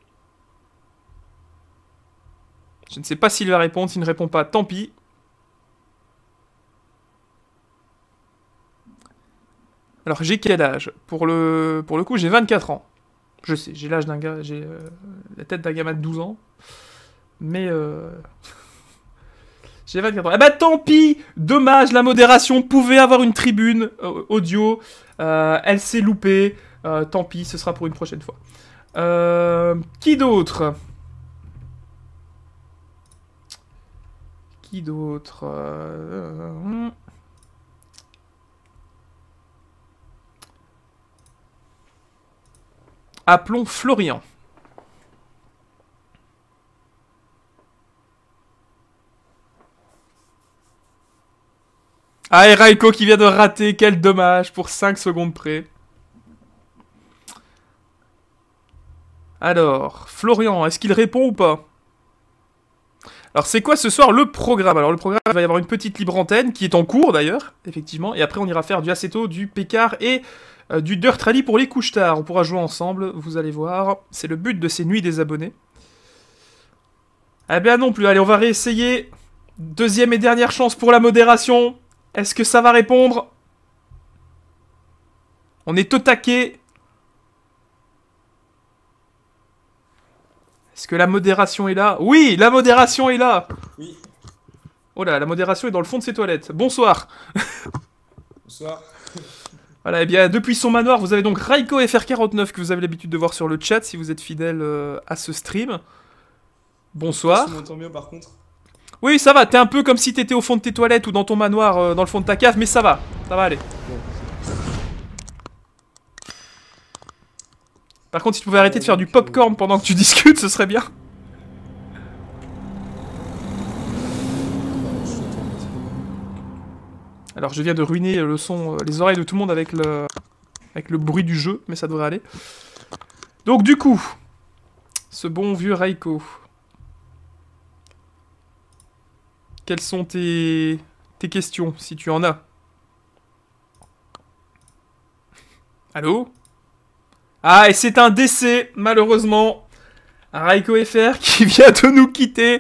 Je ne sais pas s'il va répondre. S'il ne répond pas, tant pis. Alors j'ai quel âge pour le, pour le coup, j'ai 24 ans. Je sais, j'ai l'âge d'un gars, j'ai euh, la tête d'un gamin de 12 ans. Mais euh, j'ai 24 ans. Eh ben, tant pis Dommage, la modération pouvait avoir une tribune euh, audio. elle s'est loupée. tant pis, ce sera pour une prochaine fois. qui d'autre Qui d'autre hmm. Appelons Florian. Ah, et Raiko qui vient de rater, quel dommage, pour 5 secondes près. Alors, Florian, est-ce qu'il répond ou pas Alors, c'est quoi ce soir le programme Alors, le programme, il va y avoir une petite libre antenne qui est en cours d'ailleurs, effectivement, et après, on ira faire du Aceto, du Pécard et euh, du Dirt Rally pour les couches tard. On pourra jouer ensemble, vous allez voir. C'est le but de ces nuits des abonnés. Eh bien non plus, allez, on va réessayer. Deuxième et dernière chance pour la modération. Est-ce que ça va répondre On est au taquet. Est-ce que la modération est là Oui, la modération est là Oui. Oh là, la modération est dans le fond de ses toilettes. Bonsoir Bonsoir voilà, et eh bien depuis son manoir, vous avez donc Raiko FR49 que vous avez l'habitude de voir sur le chat si vous êtes fidèle euh, à ce stream. Bonsoir. par contre Oui, ça va, t'es un peu comme si t'étais au fond de tes toilettes ou dans ton manoir, euh, dans le fond de ta cave, mais ça va, ça va aller. Par contre, si tu pouvais arrêter de faire du popcorn pendant que tu discutes, ce serait bien. Alors je viens de ruiner le son, euh, les oreilles de tout le monde avec le, avec le bruit du jeu, mais ça devrait aller. Donc du coup, ce bon vieux Raiko, quelles sont tes, tes questions, si tu en as Allô Ah, et c'est un décès, malheureusement. Raiko FR qui vient de nous quitter.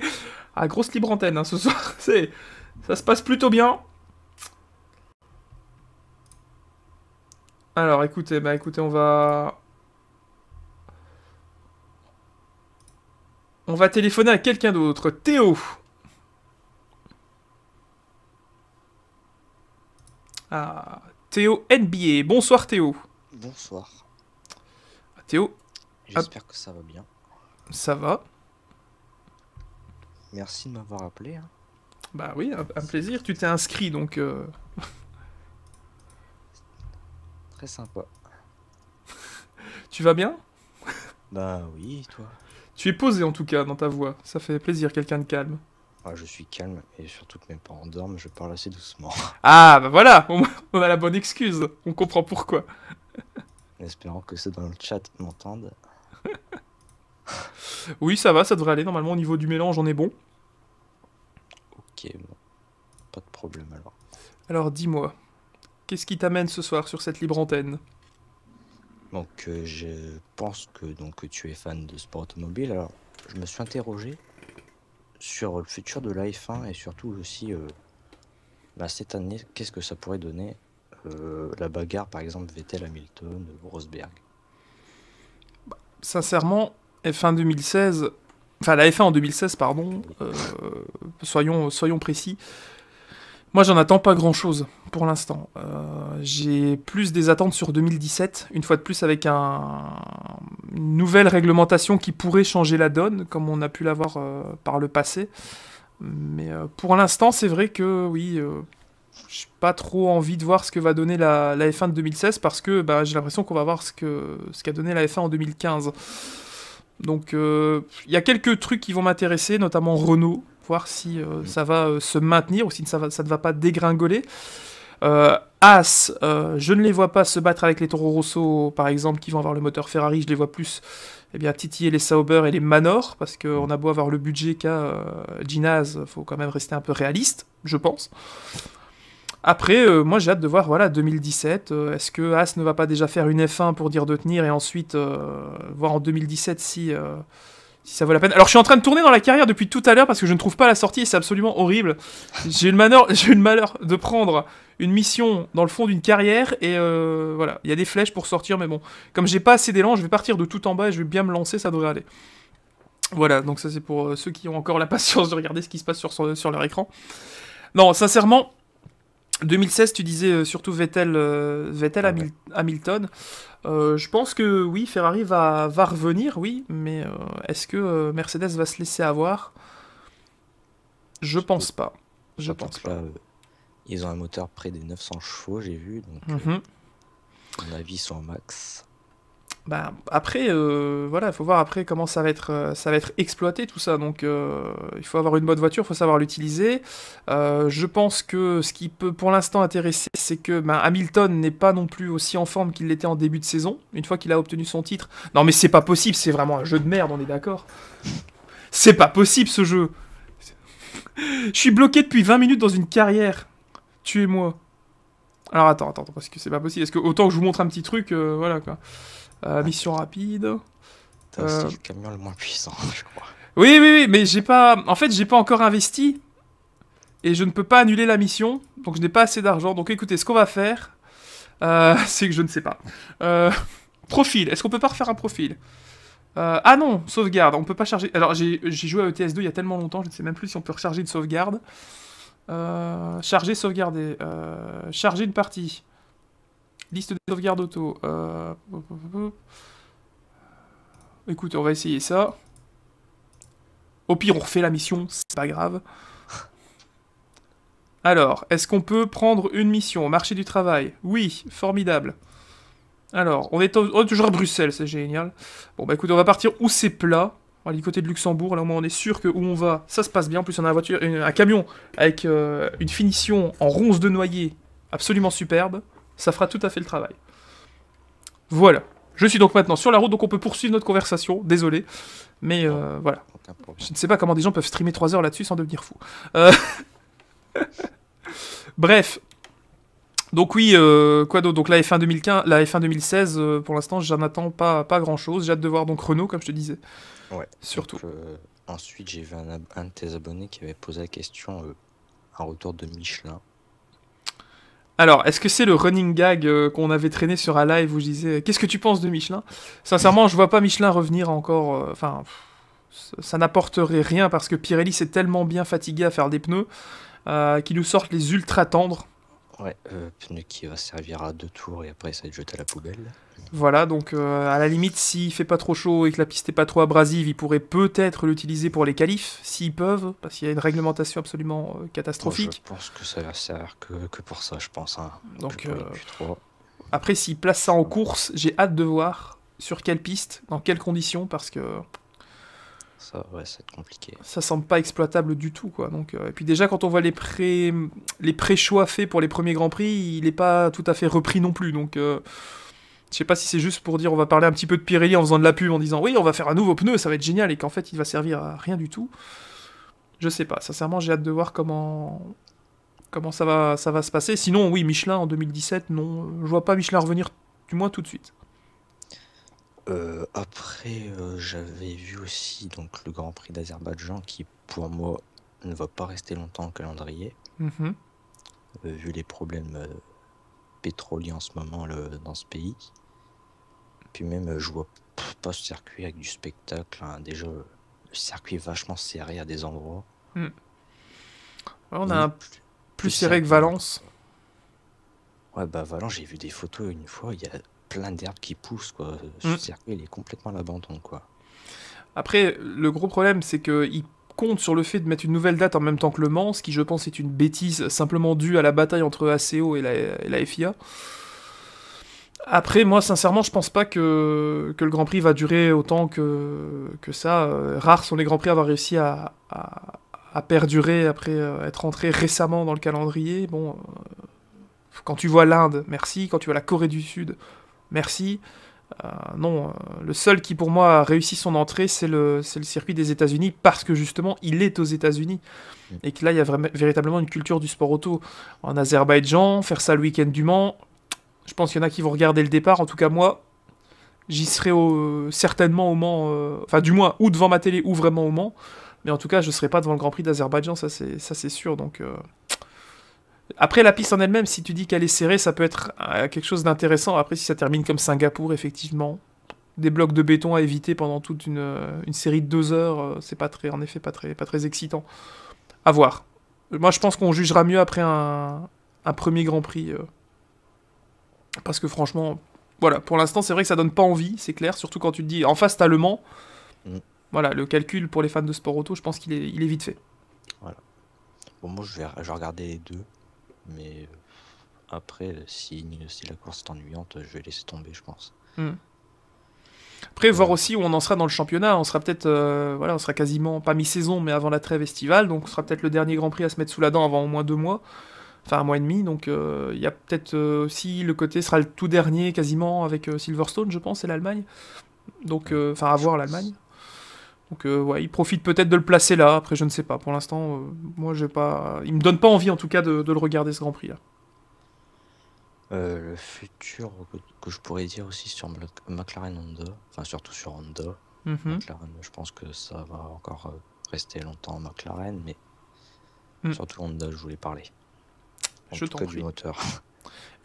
Ah, grosse libre antenne hein, ce soir. Ça se passe plutôt bien. Alors, écoutez, bah écoutez, on va... On va téléphoner à quelqu'un d'autre. Théo Ah, Théo NBA. Bonsoir Théo. Bonsoir. Ah, Théo. J'espère que ça va bien. Ça va. Merci de m'avoir appelé. Hein. Bah oui, un, plaisir. Tu t'es inscrit donc. Euh, très sympa. tu vas bien Bah oui, toi. Tu es posé en tout cas dans ta voix, ça fait plaisir, quelqu'un de calme. Ah, je suis calme et surtout que mes parents dorment, je parle assez doucement. Ah bah voilà, on, a la bonne excuse, on comprend pourquoi. Espérons espérant que ceux dans le chat m'entendent. oui, ça va, ça devrait aller. Normalement, au niveau du mélange, on est bon. Ok, bon. Pas de problème alors. Alors, dis-moi, Qu'est-ce qui t'amène ce soir sur cette libre antenne Donc, euh, je pense que donc tu es fan de sport automobile. Alors, je me suis interrogé sur le futur de la F1 et surtout aussi euh, bah, cette année, qu'est-ce que ça pourrait donner euh, la bagarre, par exemple, Vettel-Hamilton, Rosberg Sincèrement, F1 2016, enfin la F1 en 2016, pardon, soyons, soyons précis, moi, j'en attends pas grand-chose pour l'instant. Euh, j'ai plus des attentes sur 2017, une fois de plus avec une nouvelle réglementation qui pourrait changer la donne, comme on a pu l'avoir euh, par le passé. Mais euh, pour l'instant, c'est vrai que oui, n'ai pas trop envie de voir ce que va donner la, F1 de 2016 parce que bah, j'ai l'impression qu'on va voir ce qu'a ce qu'a donné la F1 en 2015. Donc, il y a quelques trucs qui vont m'intéresser, notamment Renault voir si euh, mm. ça va euh, se maintenir ou si ça, ça ne va pas dégringoler. Euh, As, je ne les vois pas se battre avec les Toro Rosso, par exemple, qui vont avoir le moteur Ferrari, je les vois plus eh bien, titiller les Sauber et les Manor, parce qu'on mm. a beau avoir le budget qu'a Ginaz, faut quand même rester un peu réaliste, je pense. Après, moi j'ai hâte de voir, voilà, 2017, est-ce que As ne va pas déjà faire une F1 pour dire de tenir et ensuite voir en 2017 si ça vaut la peine. Alors je suis en train de tourner dans la carrière depuis tout à l'heure parce que je ne trouve pas la sortie et c'est absolument horrible. J'ai eu, le malheur, le malheur de prendre une mission dans le fond d'une carrière et euh, voilà, il y a des flèches pour sortir mais bon, comme j'ai pas assez d'élan, je vais partir de tout en bas et je vais bien me lancer, ça devrait aller. Voilà, donc ça c'est pour euh, ceux qui ont encore la patience de regarder ce qui se passe sur, sur leur écran. Non, sincèrement, 2016, tu disais euh, surtout Vettel, euh, Vettel ah, Hamilton. Euh, je pense que oui, Ferrari va, va revenir, oui, mais est-ce que Mercedes va se laisser avoir Je pense pas. Je pense pas. ils ont un moteur près des 900 chevaux, j'ai vu, donc mhm. mon avis, max. Bah, après, euh, voilà, il faut voir après comment ça va être, euh, ça va être exploité tout ça. Donc, euh, il faut avoir une bonne voiture, il faut savoir l'utiliser. je pense que ce qui peut pour l'instant intéresser, c'est que bah, Hamilton n'est pas non plus aussi en forme qu'il l'était en début de saison, une fois qu'il a obtenu son titre. Non, mais c'est pas possible, c'est vraiment un jeu de merde, on est d'accord. C'est pas possible ce jeu. Je suis bloqué depuis 20 minutes dans une carrière. Tuez-moi. Alors attends, attends, parce que c'est pas possible. Est-ce que autant que je vous montre un petit truc, voilà quoi. Euh, mission rapide. C'est euh, le camion le moins puissant, je crois. Oui, oui, oui, mais j'ai pas. En fait, j'ai pas encore investi. Et je ne peux pas annuler la mission. Donc, je n'ai pas assez d'argent. Donc, écoutez, ce qu'on va faire, euh, c'est que je ne sais pas. profil. Est-ce qu'on peut pas refaire un profil Ah non, sauvegarde. On peut pas charger. Alors, j'ai joué à ETS2 il y a tellement longtemps, je ne sais même plus si on peut recharger une sauvegarde. charger, sauvegarder. charger une partie. Liste des sauvegardes auto. Euh, écoute, on va essayer ça. Au pire, on refait la mission, c'est pas grave. Alors, est-ce qu'on peut prendre une mission au marché du travail Oui, formidable. Alors, on est oh, toujours à Bruxelles, c'est génial. Bon, bah écoute, on va partir où c'est plat. On va du côté de Luxembourg, là au moins on est sûr que où on va, ça se passe bien. En plus, on a un, voiture, un camion avec euh, une finition en ronce de noyer absolument superbe ça fera tout à fait le travail. Voilà. Je suis donc maintenant sur la route, donc on peut poursuivre notre conversation, désolé. Mais euh, voilà. Je ne sais pas comment des gens peuvent streamer 3 heures là-dessus sans devenir fous. Euh, bref. Donc oui, euh, quoi Donc la F1 2015, la F1 2016, pour l'instant, j'en attends pas, pas grand-chose. J'ai hâte de voir donc Renault, comme je te disais. Ouais. Surtout. ensuite, j'ai vu un, de tes abonnés qui avait posé la question en retour de Michelin. Alors, est-ce que c'est le running gag euh, qu'on avait traîné sur un live où je disais Qu'est-ce que tu penses de Michelin Sincèrement, je vois pas Michelin revenir encore. Euh, enfin, ça n'apporterait rien parce que Pirelli s'est tellement bien fatigué à faire des pneus euh, qu'il nous sortent les ultra tendres Ouais, euh, pneu qui va servir à deux tours et après ça va être jeté à la poubelle. Voilà, donc euh, à la limite, s'il fait pas trop chaud et que la piste est pas trop abrasive, ils pourraient peut-être l'utiliser pour les qualifs, s'ils peuvent, parce qu'il y a une réglementation absolument euh, catastrophique. je pense que ça va servir que, pour ça, je pense. Hein. Donc, euh, après, s'ils placent ça en course, j'ai hâte de voir sur quelle piste, dans quelles conditions, parce que ça, compliqué. Ça semble pas exploitable du tout, quoi. Donc, euh, et puis déjà, quand on voit les pré, les choix faits pour les premiers grands prix, il n'est pas tout à fait repris non plus. Donc, euh, je sais pas si c'est juste pour dire on va parler un petit peu de Pirelli en faisant de la pub, en disant oui, on va faire un nouveau pneu, ça va être génial, et qu'en fait, il va servir à rien du tout. Je sais pas. Sincèrement, j'ai hâte de voir comment comment ça va ça va se passer. Sinon, oui, Michelin en 2017, non, je vois pas Michelin revenir, du moins tout de suite. Euh, après, euh, j'avais vu aussi donc le Grand Prix d'Azerbaïdjan qui, pour moi, ne va pas rester longtemps au calendrier. Mhm. Euh, vu les problèmes pétroliers en ce moment dans ce pays. Puis même, je vois pas ce circuit avec du spectacle. Hein. Déjà, le circuit est vachement serré à des endroits. Hmm. on a un plus, plus serré que Valence. Ouais, bah Valence, j'ai vu des photos une fois, il y a plein d'herbes qui poussent, quoi. Ce mm. il est complètement à l'abandon, quoi. Après, le gros problème, c'est qu'il compte sur le fait de mettre une nouvelle date en même temps que Le Mans, ce qui, je pense, est une bêtise simplement due à la bataille entre ACO et la, FIA. Après, moi, sincèrement, je pense pas que, que, le Grand Prix va durer autant que, que ça. Euh, rares sont les Grands Prix à avoir réussi à, à, perdurer après euh, être entré récemment dans le calendrier. Bon, euh, quand tu vois l'Inde, merci. Quand tu vois la Corée du Sud, merci. Euh, non, euh, le seul qui pour moi a réussi son entrée, c'est le, circuit des États-Unis parce que justement il est aux États-Unis mm. et que là il y a véritablement une culture du sport auto. En Azerbaïdjan, faire ça le week-end du Mans, je pense qu'il y en a qui vont regarder le départ. En tout cas, moi, j'y serai au, certainement au Mans, euh, enfin, du moins, ou devant ma télé ou vraiment au Mans. Mais en tout cas, je ne serai pas devant le Grand Prix d'Azerbaïdjan, ça c'est sûr. Donc. Après, la piste en elle-même, si tu dis qu'elle est serrée, ça peut être euh, quelque chose d'intéressant. Après, si ça termine comme Singapour, effectivement, des blocs de béton à éviter pendant toute une, euh, série de deux heures, euh, c'est pas très, en effet, pas très, pas très excitant. À voir. Moi, je pense qu'on jugera mieux après un, premier Grand Prix. parce que franchement, voilà, pour l'instant, c'est vrai que ça donne pas envie, c'est clair. Surtout quand tu te dis, en face, t'as Le Mans. Mm. Voilà, le calcul pour les fans de sport auto, je pense qu'il est, vite fait. Bon, moi, je vais, je vais regarder les deux. Mais euh, après, si, si la course est ennuyante, je vais laisser tomber, je pense. Hmm. Après, voir aussi où on en sera dans le championnat. On sera peut-être, euh, voilà, on sera quasiment pas mi-saison, mais avant la trêve estivale. Donc, on sera peut-être le dernier Grand Prix à se mettre sous la dent avant au moins deux mois, enfin un mois et demi. Donc, euh, il y a peut-être aussi le côté sera le tout dernier quasiment avec Silverstone, je pense, et l'Allemagne. Donc, enfin, à voir l'Allemagne. Donc euh, ouais, il profite peut-être de le placer là, après je ne sais pas. Pour l'instant, moi euh, moi j'ai pas. Il me donne pas envie en tout cas de, le regarder ce Grand Prix là. Euh, le futur que, je pourrais dire aussi sur McLaren Honda, enfin surtout sur Honda. Mhm. McLaren, je pense que ça va encore rester longtemps McLaren, mais mm. surtout Honda, je voulais parler. je trouve du moteur.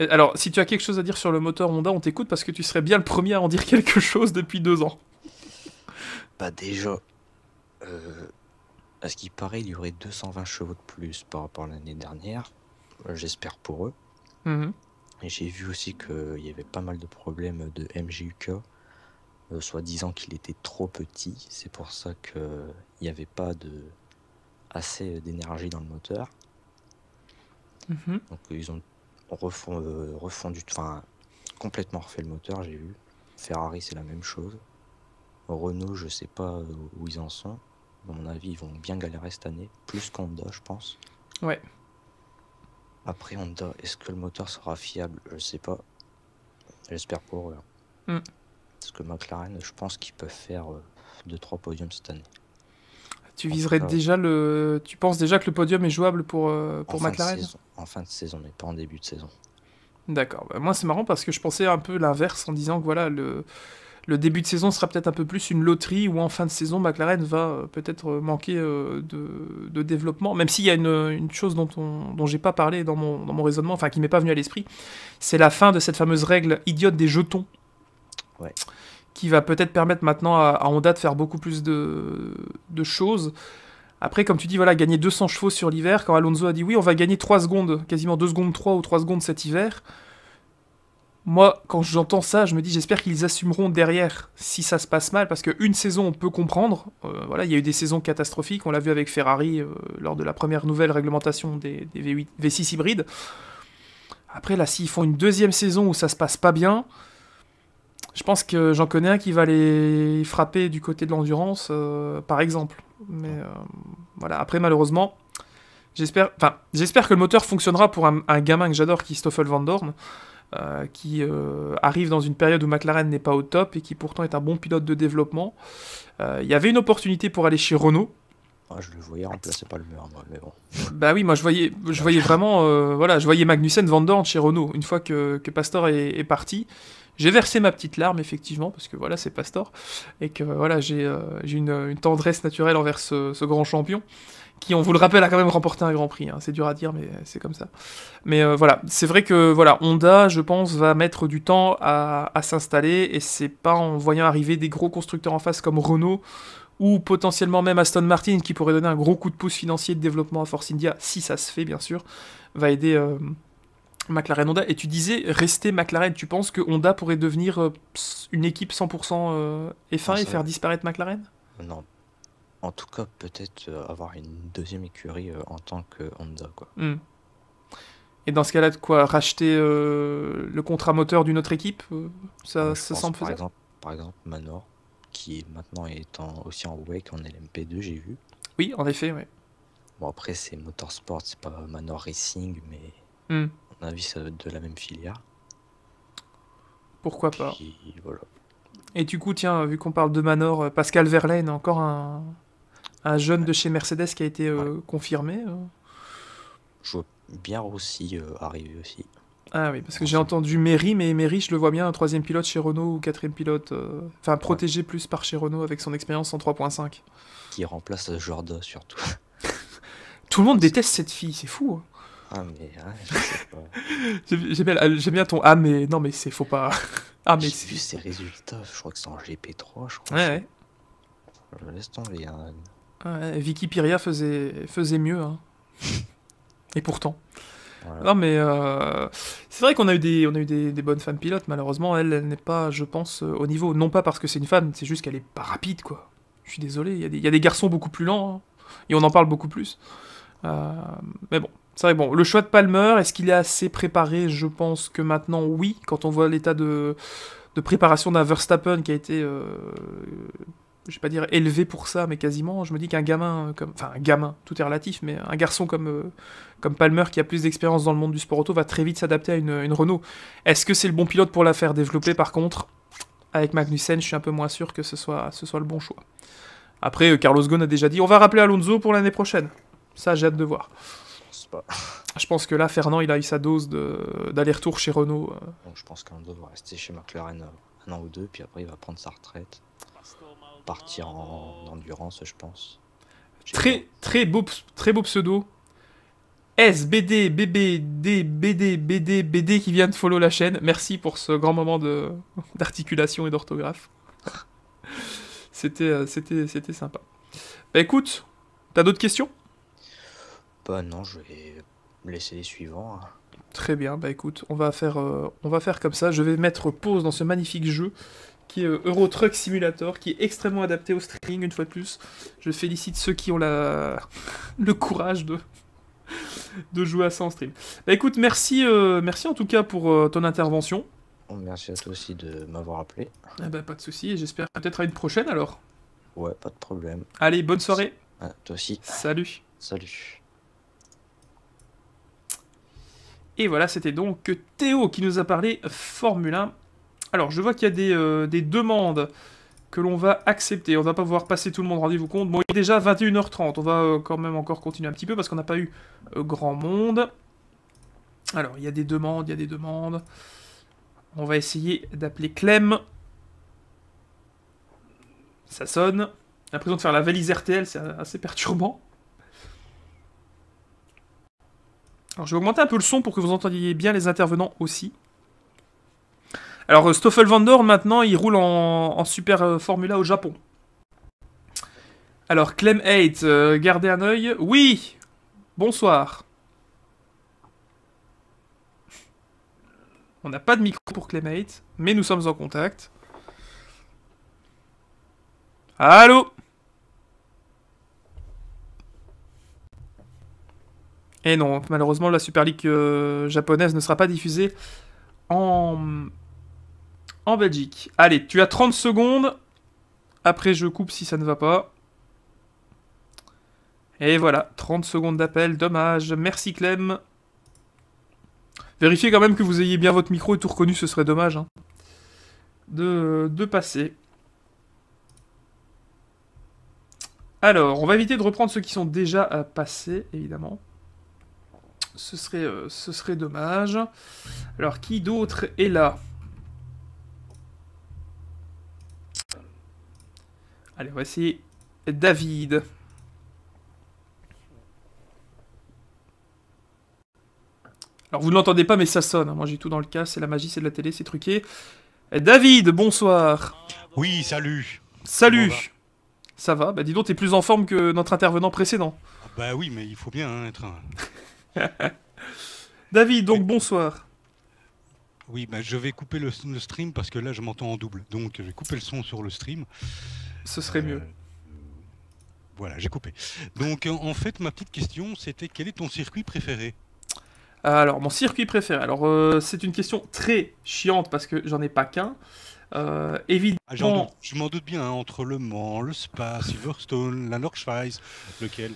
Alors, si tu as quelque chose à dire sur le moteur Honda, on t'écoute parce que tu serais bien le premier à en dire quelque chose depuis deux ans déjà. Euh, à ce qui paraît, il y aurait 220 chevaux de plus par rapport à l'année dernière. Euh, j'espère pour eux. Mhm. Et j'ai vu aussi qu'il y avait pas mal de problèmes de MGUK, euh, soit disant qu'il était trop petit. C'est pour ça qu'il n'y avait pas de assez d'énergie dans le moteur. Mhm. Donc ils ont refondu, enfin complètement refait le moteur, j'ai vu. Ferrari, c'est la même chose. Renault, je sais pas euh, où ils en sont. À mon avis, ils vont bien galérer cette année, plus qu'Honda, je pense. Ouais. Après Honda, est-ce que le moteur sera fiable Je sais pas. J'espère pour eux. Hein. Mm. Parce que McLaren, je pense qu'ils peuvent faire 2-3 euh, podiums cette année. Tu viserais déjà le. Tu penses déjà que le podium est jouable pour, euh, pour McLaren En fin de saison, mais pas en début de saison. D'accord. Bah, moi, c'est marrant parce que je pensais un peu l'inverse en disant que voilà, le le début de saison sera peut-être un peu plus une loterie où en fin de saison, McLaren va euh, peut-être euh, manquer euh, de, développement. Même s'il y a une, chose dont, on, dont j'ai pas parlé dans mon, raisonnement, enfin qui m'est pas venu à l'esprit, c'est la fin de cette fameuse règle idiote des jetons. Qui va peut-être permettre maintenant à, Honda de faire beaucoup plus de, choses. Après, comme tu dis, voilà, gagner 200 chevaux sur l'hiver, quand Alonso a dit oui, on va gagner 3 secondes, quasiment 2 secondes 3 ou 3 secondes cet hiver, moi, quand j'entends ça, je me dis j'espère qu'ils assumeront derrière si ça se passe mal, parce qu'une saison on peut comprendre. Euh, voilà, il y a eu des saisons catastrophiques, on l'a vu avec Ferrari euh, lors de la première nouvelle réglementation des, v 6 hybrides. Après là, s'ils font une deuxième saison où ça se passe pas bien, je pense que j'en connais un qui va les frapper du côté de l'endurance, euh, par exemple. Mais voilà, après malheureusement, j'espère, que le moteur fonctionnera pour un, un gamin que j'adore, qui est Stoffel Van Dorn. Euh, qui euh, arrive dans une période où McLaren n'est pas au top et qui pourtant est un bon pilote de développement. Euh, il y avait une opportunité pour aller chez Renault. Ah, je le voyais remplacer pas le mur, moi, mais bon. Bah oui, moi je voyais, je voyais vraiment, voilà, je voyais Magnussen, Van chez Renault. Une fois que, que Pastor est, parti, j'ai versé ma petite larme, effectivement, parce que voilà, c'est Pastor, et que voilà, j'ai une, tendresse naturelle envers ce grand champion qui, on vous le rappelle, a quand même remporté un Grand Prix. Hein. C'est dur à dire, mais c'est comme ça. Mais euh, voilà, c'est vrai que voilà, Honda, je pense, va mettre du temps à, s'installer, et c'est pas en voyant arriver des gros constructeurs en face comme Renault ou potentiellement même Aston Martin, qui pourrait donner un gros coup de pouce financier de développement à Force India, si ça se fait, bien sûr, va aider. Euh, McLaren Honda, et tu disais rester McLaren, tu penses que Honda pourrait devenir euh, une équipe 100% F1 et faire disparaître McLaren Non, en tout cas, peut-être euh, avoir une deuxième écurie euh, en tant que Honda. Quoi. Hmm. Et dans ce cas-là, de quoi racheter euh, le contrat moteur d'une autre équipe Ça, semble par faisable exemple, Par exemple, Manor, qui maintenant est aussi en WEC en LMP2, j'ai vu. Oui, en effet, oui. Bon, après, c'est Motorsport, c'est pas Manor Racing, mais on a vu ça de la même filière. Pourquoi pas Et du coup, tiens, vu qu'on parle de Manor, Pascal Verlaine, encore un, un jeune de chez Mercedes qui a été euh, confirmé. Euh. Je vois bien aussi euh, arriver aussi. Ah oui, parce que j'ai entendu Méry, mais Méry, je le vois bien, un troisième pilote chez Renault ou quatrième pilote, enfin protégé plus par chez Renault avec son expérience en 3.5. Qui remplace Jordan surtout. Tout le monde déteste cette fille, c'est fou. Hein. Ah mais ah, J'aime bien, ton ah mais non mais c'est faut pas. Ah mais J'ai vu ses résultats, je crois que c'est en GP3, je crois. Ouais, ouais. Je laisse tomber. Hein. Vicky Piria faisait, faisait mieux. Hein. Et pourtant. Non, mais euh, c'est vrai qu'on a eu, des, on a eu des, bonnes femmes pilotes. Malheureusement, elle, n'est pas, je pense, euh, au niveau. Non pas parce que c'est une femme, c'est juste qu'elle est pas rapide, quoi. Je suis désolé. Il y, a des garçons beaucoup plus lents. Hein, et on en parle beaucoup plus. Euh, mais bon, c'est vrai. Bon, le choix de Palmer, est-ce qu'il est assez préparé Je pense que maintenant, oui. Quand on voit l'état de, préparation d'un Verstappen qui a été je vais pas dire élevé pour ça, mais quasiment, je me dis qu'un gamin euh, comme, enfin un gamin, tout est relatif, mais un garçon comme euh, comme Palmer qui a plus d'expérience dans le monde du sport auto va très vite s'adapter à une, Renault. Est-ce que c'est le bon pilote pour la faire développer Par contre, avec Magnussen, je suis un peu moins sûr que ce soit ce soit le bon choix. Après, euh, Carlos Ghosn a déjà dit, on va rappeler Alonso pour l'année prochaine. Ça, j'ai hâte de voir. Je pense que là, Fernand, il a eu sa dose d'aller-retour chez Renault. Donc, je pense qu'il va rester chez McLaren un an ou deux, puis après, il va prendre sa retraite partir en, endurance, je pense. Très, très, beau, très beau pseudo. sbd BD, BD, BD qui vient de follow la chaîne. Merci pour ce grand moment d'articulation et d'orthographe. c'était, euh, c'était, c'était sympa. Bah écoute, t'as d'autres questions Bah non, je vais laisser les suivants. Hein. Très bien, bah écoute, on va faire, euh, on va faire comme ça. Je vais mettre pause dans ce magnifique jeu qui est euh, Euro Truck Simulator, qui est extrêmement adapté au string une fois de plus. Je félicite ceux qui ont la... le courage de... de jouer à ça en stream. Bah, écoute, merci, euh, merci en tout cas pour euh, ton intervention. Merci à toi aussi de m'avoir appelé. Ah bah, pas de souci, j'espère peut-être à une prochaine alors. Ouais, pas de problème. Allez, bonne soirée. Ah, toi aussi. Salut. Salut. Et voilà, c'était donc Théo qui nous a parlé Formule 1. Alors, je vois qu'il y a euh, des, demandes que l'on va accepter. On va pas pouvoir passer tout le monde, rendez-vous compte. Bon, il est déjà 21h30. On va euh, quand même encore continuer un petit peu parce qu'on n'a pas eu euh, grand monde. Alors, il y a des demandes, il y a des demandes. On va essayer d'appeler Clem. Ça sonne. J'ai l'impression de faire la valise RTL, c'est assez perturbant. Alors, je vais augmenter un peu le son pour que vous entendiez bien les intervenants aussi. Alors, euh, Stoffel Vandor, maintenant, il roule en, Super euh, Formula au Japon. Alors, Clem 8, euh, gardez un œil. Oui Bonsoir. On n'a pas de micro pour Clem 8, mais nous sommes en contact. Allô Et eh non, malheureusement, la Super League japonaise ne sera pas diffusée en en Belgique. Allez, tu as 30 secondes. Après, je coupe si ça ne va pas. Et voilà, 30 secondes d'appel, dommage. Merci Clem. Vérifiez quand même que vous ayez bien votre micro et tout reconnu, ce serait dommage hein, de, passer. Alors, on va éviter de reprendre ceux qui sont déjà passés, évidemment. Ce serait, euh, ce serait dommage. Alors, qui d'autre est là Allez, voici David. Alors vous ne l'entendez pas, mais ça sonne. Hein. Moi j'ai tout dans le cas, c'est la magie, c'est de la télé, c'est truqué. David, bonsoir. Oui, salut. Salut. ça va Bah dis donc, t'es plus en forme que notre intervenant précédent. Ah, bah oui, mais il faut bien hein, être. David, donc bonsoir. Oui, bah je vais couper le, le stream parce que là je m'entends en double. Donc je vais couper le son sur le stream. Ce serait mieux. Euh, voilà, j'ai coupé. Donc euh, en fait, ma petite question, c'était quel est ton circuit préféré euh, Alors, mon circuit préféré. Alors, c'est une question très chiante parce que j'en ai pas qu'un. évidemment. Ah, je m'en doute bien, hein, entre Le Mans, le Spa, Silverstone, la Nordschweiz, lequel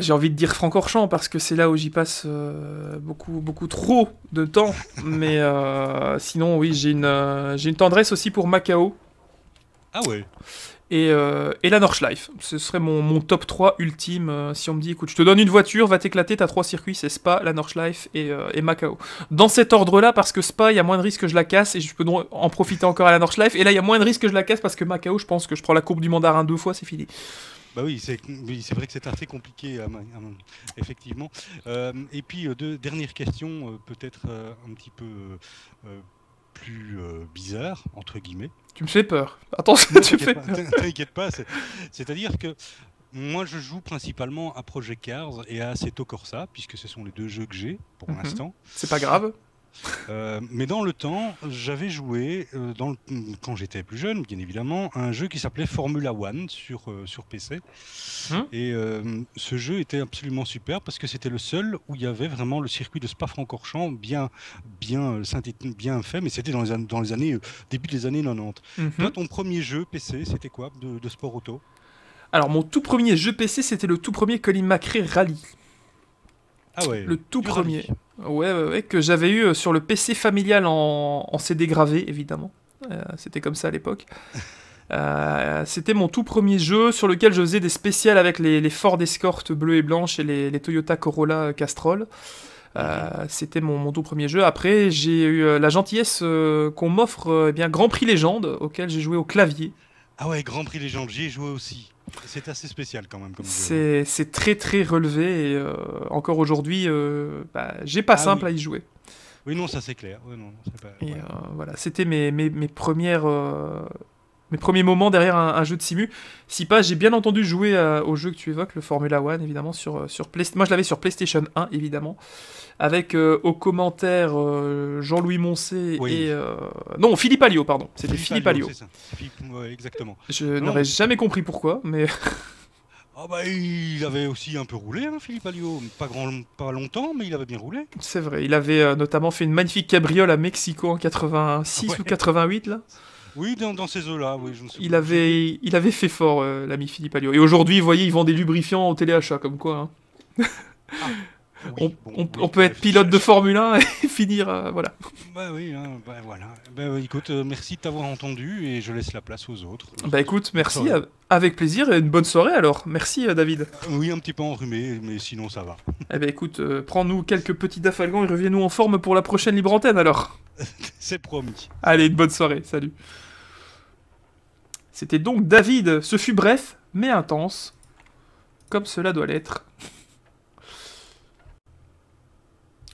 J'ai envie de dire Francorchamps parce que c'est là où j'y passe beaucoup, beaucoup trop de temps. Mais sinon, oui, j'ai une, j'ai une tendresse aussi pour Macao. Ah ouais. Et, euh, et la Nordschleife. Ce serait mon, top 3 ultime euh, si on me dit écoute, je te donne une voiture, va t'éclater, t'as trois circuits, c'est Spa, la Nordschleife et, euh, et Macao. Dans cet ordre-là, parce que Spa, il y a moins de risques que je la casse et je peux en profiter encore à la Nordschleife. Et là, il y a moins de risques que je la casse parce que Macao, je pense que je prends la courbe du mandarin deux fois, c'est fini. Bah oui, c'est vrai que c'est assez compliqué, effectivement. et puis, deux, dernières questions peut-être un petit peu plus euh, bizarre, entre guillemets. Tu me fais peur. attends tu fais T'inquiète pas, c'est-à-dire que moi je joue principalement à Project Cars et à Assetto Corsa, puisque ce sont les deux jeux que j'ai pour mhm. l'instant. C'est pas grave euh, mais dans le temps, j'avais joué, euh, dans quand j'étais plus jeune, bien évidemment, un jeu qui s'appelait Formula One sur, euh, sur PC. Hein et ce jeu était absolument super parce que c'était le seul où il y avait vraiment le circuit de Spa-Francorchamps bien, bien, bien fait, mais c'était dans les, dans les années, début des années 90. Mhm. Toi, ton premier jeu PC, c'était quoi de, de sport auto alors mon tout premier jeu PC c'était le tout premier Colin McRae Rally. Ah le tout premier. Ouais, que j'avais eu euh, sur le PC familial en, CD gravé, évidemment. Euh, c'était comme ça à l'époque. Euh, c'était mon tout premier jeu sur lequel je faisais des spéciales avec les, Ford Escort bleu et blanche et les, Toyota Corolla Castrol. c'était mon, tout premier jeu. Après, j'ai eu la gentillesse qu'on m'offre eh bien Grand Prix Légende, auquel j'ai joué au clavier. Ah ouais, Grand Prix Légende, j'y ai joué aussi. C'est assez spécial quand même. C'est très très relevé et euh, encore aujourd'hui, euh, bah, j'ai pas ah simple à y jouer. Oui, non, ça c'est clair. Euh, c'était mes, mes, mes, premières mes premiers moments derrière un, jeu de simu. Si pas, j'ai bien entendu jouer euh, au jeu que tu évoques, le Formula One, évidemment, sur, euh, sur Moi, je l'avais sur PlayStation 1, évidemment, avec euh, au commentaire, commentaires Jean-Louis Moncé et... Non, Philippe Alliot, pardon. C'était Philippe, Alliot. exactement. Je n'aurais jamais compris pourquoi, mais... Ah bah il avait aussi un peu roulé, hein, Philippe Alliot. Pas, grand, pas longtemps, mais il avait bien roulé. C'est vrai, il avait notamment fait une magnifique cabriole à Mexico en 86 ah, ou 88, là. Oui, dans, ces eaux-là, oui, je me souviens. Il avait, il avait fait fort, euh, l'ami Philippe Alliot. Et aujourd'hui, vous voyez, il vend des lubrifiants au téléachat, comme quoi. Hein. Ah, on, peut être pilote de Formule 1 et finir, euh, voilà. Bah oui, hein, bah voilà. Bah, bah écoute, euh, merci de t'avoir entendu et je laisse la place aux autres. Bah écoute, merci, avec plaisir et une bonne soirée alors. Merci David. oui, un petit peu enrhumé, mais sinon ça va. Eh ben écoute, prends-nous quelques petits dafalgans et reviens-nous en forme pour la prochaine libre antenne alors. C'est promis. Allez, une bonne soirée, salut. C'était donc David. Ce fut bref, mais intense. Comme cela doit l'être.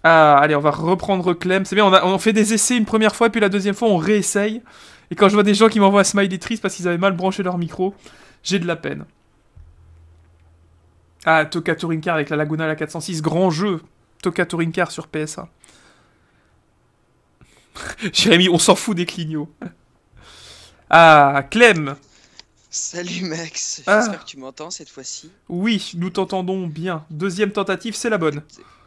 Ah, allez, on va reprendre Clem. C'est bien, on, fait des essais une première fois, et puis la deuxième fois, on réessaye. Et quand je vois des gens qui m'envoient un smiley triste parce qu'ils avaient mal branché leur micro, j'ai de la peine. Ah, Toka Car avec la Laguna la 406, grand jeu. Toka Car sur ps Jérémy, on s'en fout des clignots. Ah, Clem Salut Max, j'espère ah. que tu m'entends cette fois-ci. Oui, nous t'entendons bien. Deuxième tentative, c'est la bonne.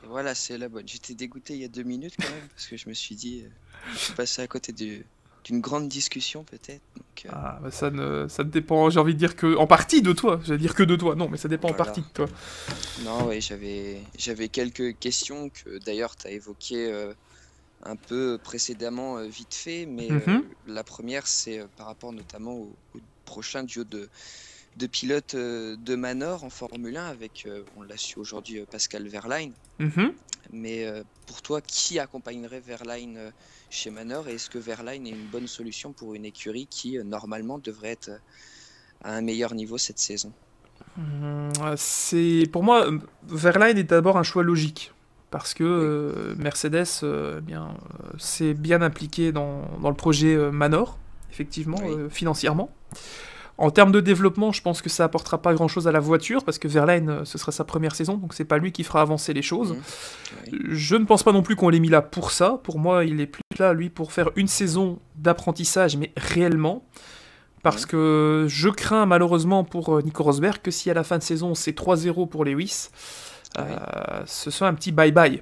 Voilà, c'est la bonne. J'étais dégoûté il y a deux minutes quand même, parce que je me suis dit, euh, je suis passé à côté d'une grande discussion peut-être. Euh. Ah, bah, ça, ne, ça dépend, j'ai envie de dire que en partie de toi. J'allais dire que de toi, non, mais ça dépend en partie de toi. Non, oui, j'avais quelques questions que d'ailleurs tu as évoquées euh, un peu précédemment euh, vite fait, mais mm-hmm. euh, la première, c'est euh, par rapport notamment au, prochain duo de, pilotes de Manor en Formule 1 avec, on l'a su aujourd'hui, Pascal Verlaine. Mm-hmm. Mais pour toi, qui accompagnerait Verlaine chez Manor et est-ce que Verlaine est une bonne solution pour une écurie qui, normalement, devrait être à un meilleur niveau cette saison mm-hmm. C'est Pour moi, Verlaine est d'abord un choix logique parce que euh, Mercedes euh, eh euh, s'est bien impliqué dans, le projet Manor, effectivement, financièrement. En termes de développement, je pense que ça apportera pas grand-chose à la voiture, parce que Verlaine, ce sera sa première saison, donc c'est pas lui qui fera avancer les choses. Mmh. Je ne pense pas non plus qu'on l'ait mis là pour ça. Pour moi, il est plus là, lui, pour faire une saison d'apprentissage, mais réellement. Parce que je crains malheureusement pour Nico Rosberg que si à la fin de saison c'est 3-0 pour Lewis, euh, ce soit un petit bye-bye euh,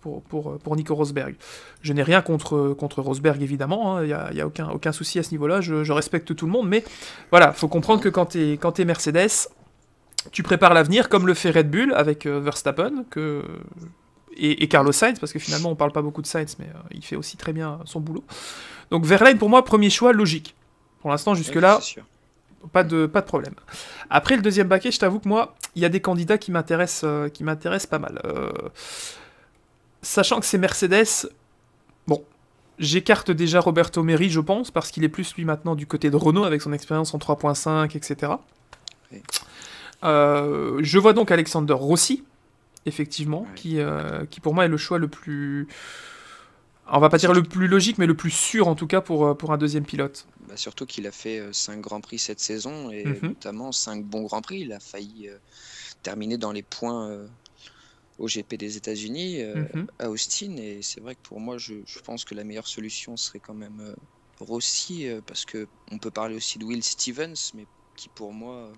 pour, pour, pour, Nico Rosberg. Je n'ai rien contre, contre Rosberg, évidemment, il hein. n'y a, y a aucun, aucun souci à ce niveau-là, je, respecte tout le monde, mais voilà, faut comprendre que quand tu es, es, Mercedes, tu prépares l'avenir comme le fait Red Bull avec euh, Verstappen, et, Carlos Sainz, parce que finalement on parle pas beaucoup de Sainz, mais il fait aussi très bien son boulot. Donc Verlaine, pour moi, premier choix logique. Pour l'instant, jusque-là, pas de, pas de problème. Après le deuxième baquet, je t'avoue que moi, il y a des candidats qui m'intéressent, euh, qui m'intéressent pas mal. Euh, sachant que c'est Mercedes, bon, j'écarte déjà Roberto Meri, je pense, parce qu'il est plus lui maintenant du côté de Renault avec son expérience en 3.5, etc. Euh, je vois donc Alexander Rossi, effectivement, qui, qui pour moi est le choix le plus, on va pas dire le plus logique, mais le plus sûr en tout cas pour, pour un deuxième pilote. Bah, surtout qu'il a fait euh, cinq Grands Prix cette saison et mhm. notamment cinq bons Grands Prix. Il a failli euh, terminer dans les points euh, au GP des États-Unis mhm. à Austin. Et c'est vrai que pour moi, je, pense que la meilleure solution serait quand même Rossi parce que on peut parler aussi de Will Stevens, mais qui pour moi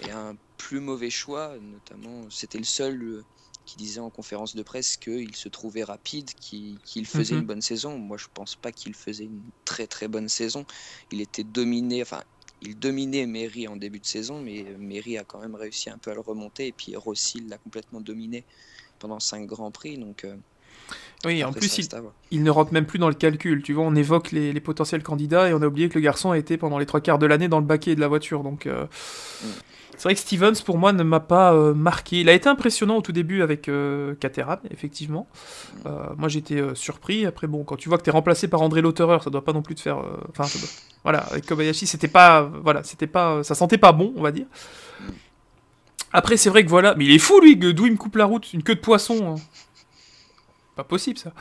est un plus mauvais choix. Notamment, c'était le seul qui disait en conférence de presse qu'il se trouvait rapide, qu'il faisait mhm. une bonne saison. Moi, je pense pas qu'il faisait une très très bonne saison. Il était dominé, enfin, il dominait Méry en début de saison, mais Méry a quand même réussi un peu à le remonter. Et puis Rossi l'a complètement dominé pendant cinq grands prix. Donc, euh, oui, en plus, il, ne rentre même plus dans le calcul. Tu vois, on évoque les, potentiels candidats et on a oublié que le garçon a été pendant les trois quarts de l'année dans le baquet de la voiture. Donc. Euh, mm. C'est vrai que Stevens, pour moi, ne m'a pas euh, marqué. Il a été impressionnant au tout début avec euh, effectivement. Euh, moi, j'étais euh, surpris. Après, bon, quand tu vois que tu es remplacé par André Lauterer, ça doit pas non plus te faire. Enfin, voilà, avec Kobayashi, c'était pas. Voilà, c'était pas. Ça sentait pas bon, on va dire. Après, c'est vrai que voilà. Mais il est fou, lui, d'où il me coupe la route. Une queue de poisson. Hein. Pas possible, ça.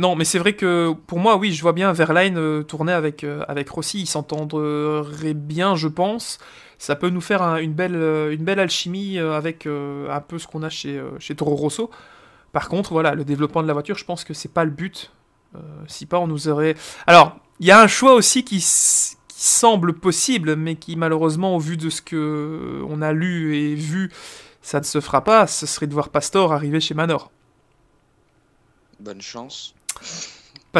Non, mais c'est vrai que pour moi, oui, je vois bien Verlaine tourner avec, avec Rossi. Ils s'entendraient bien, je pense ça peut nous faire une, belle, euh, une belle alchimie euh, avec euh, un peu ce qu'on a chez, chez Toro Rosso. Par contre, voilà, le développement de la voiture, je pense que c'est pas le but. si pas, on nous aurait. Alors, il y a un choix aussi qui, qui, semble possible, mais qui malheureusement, au vu de ce que on a lu et vu, ça ne se fera pas. Ce serait de voir Pastor arriver chez Manor. Bonne chance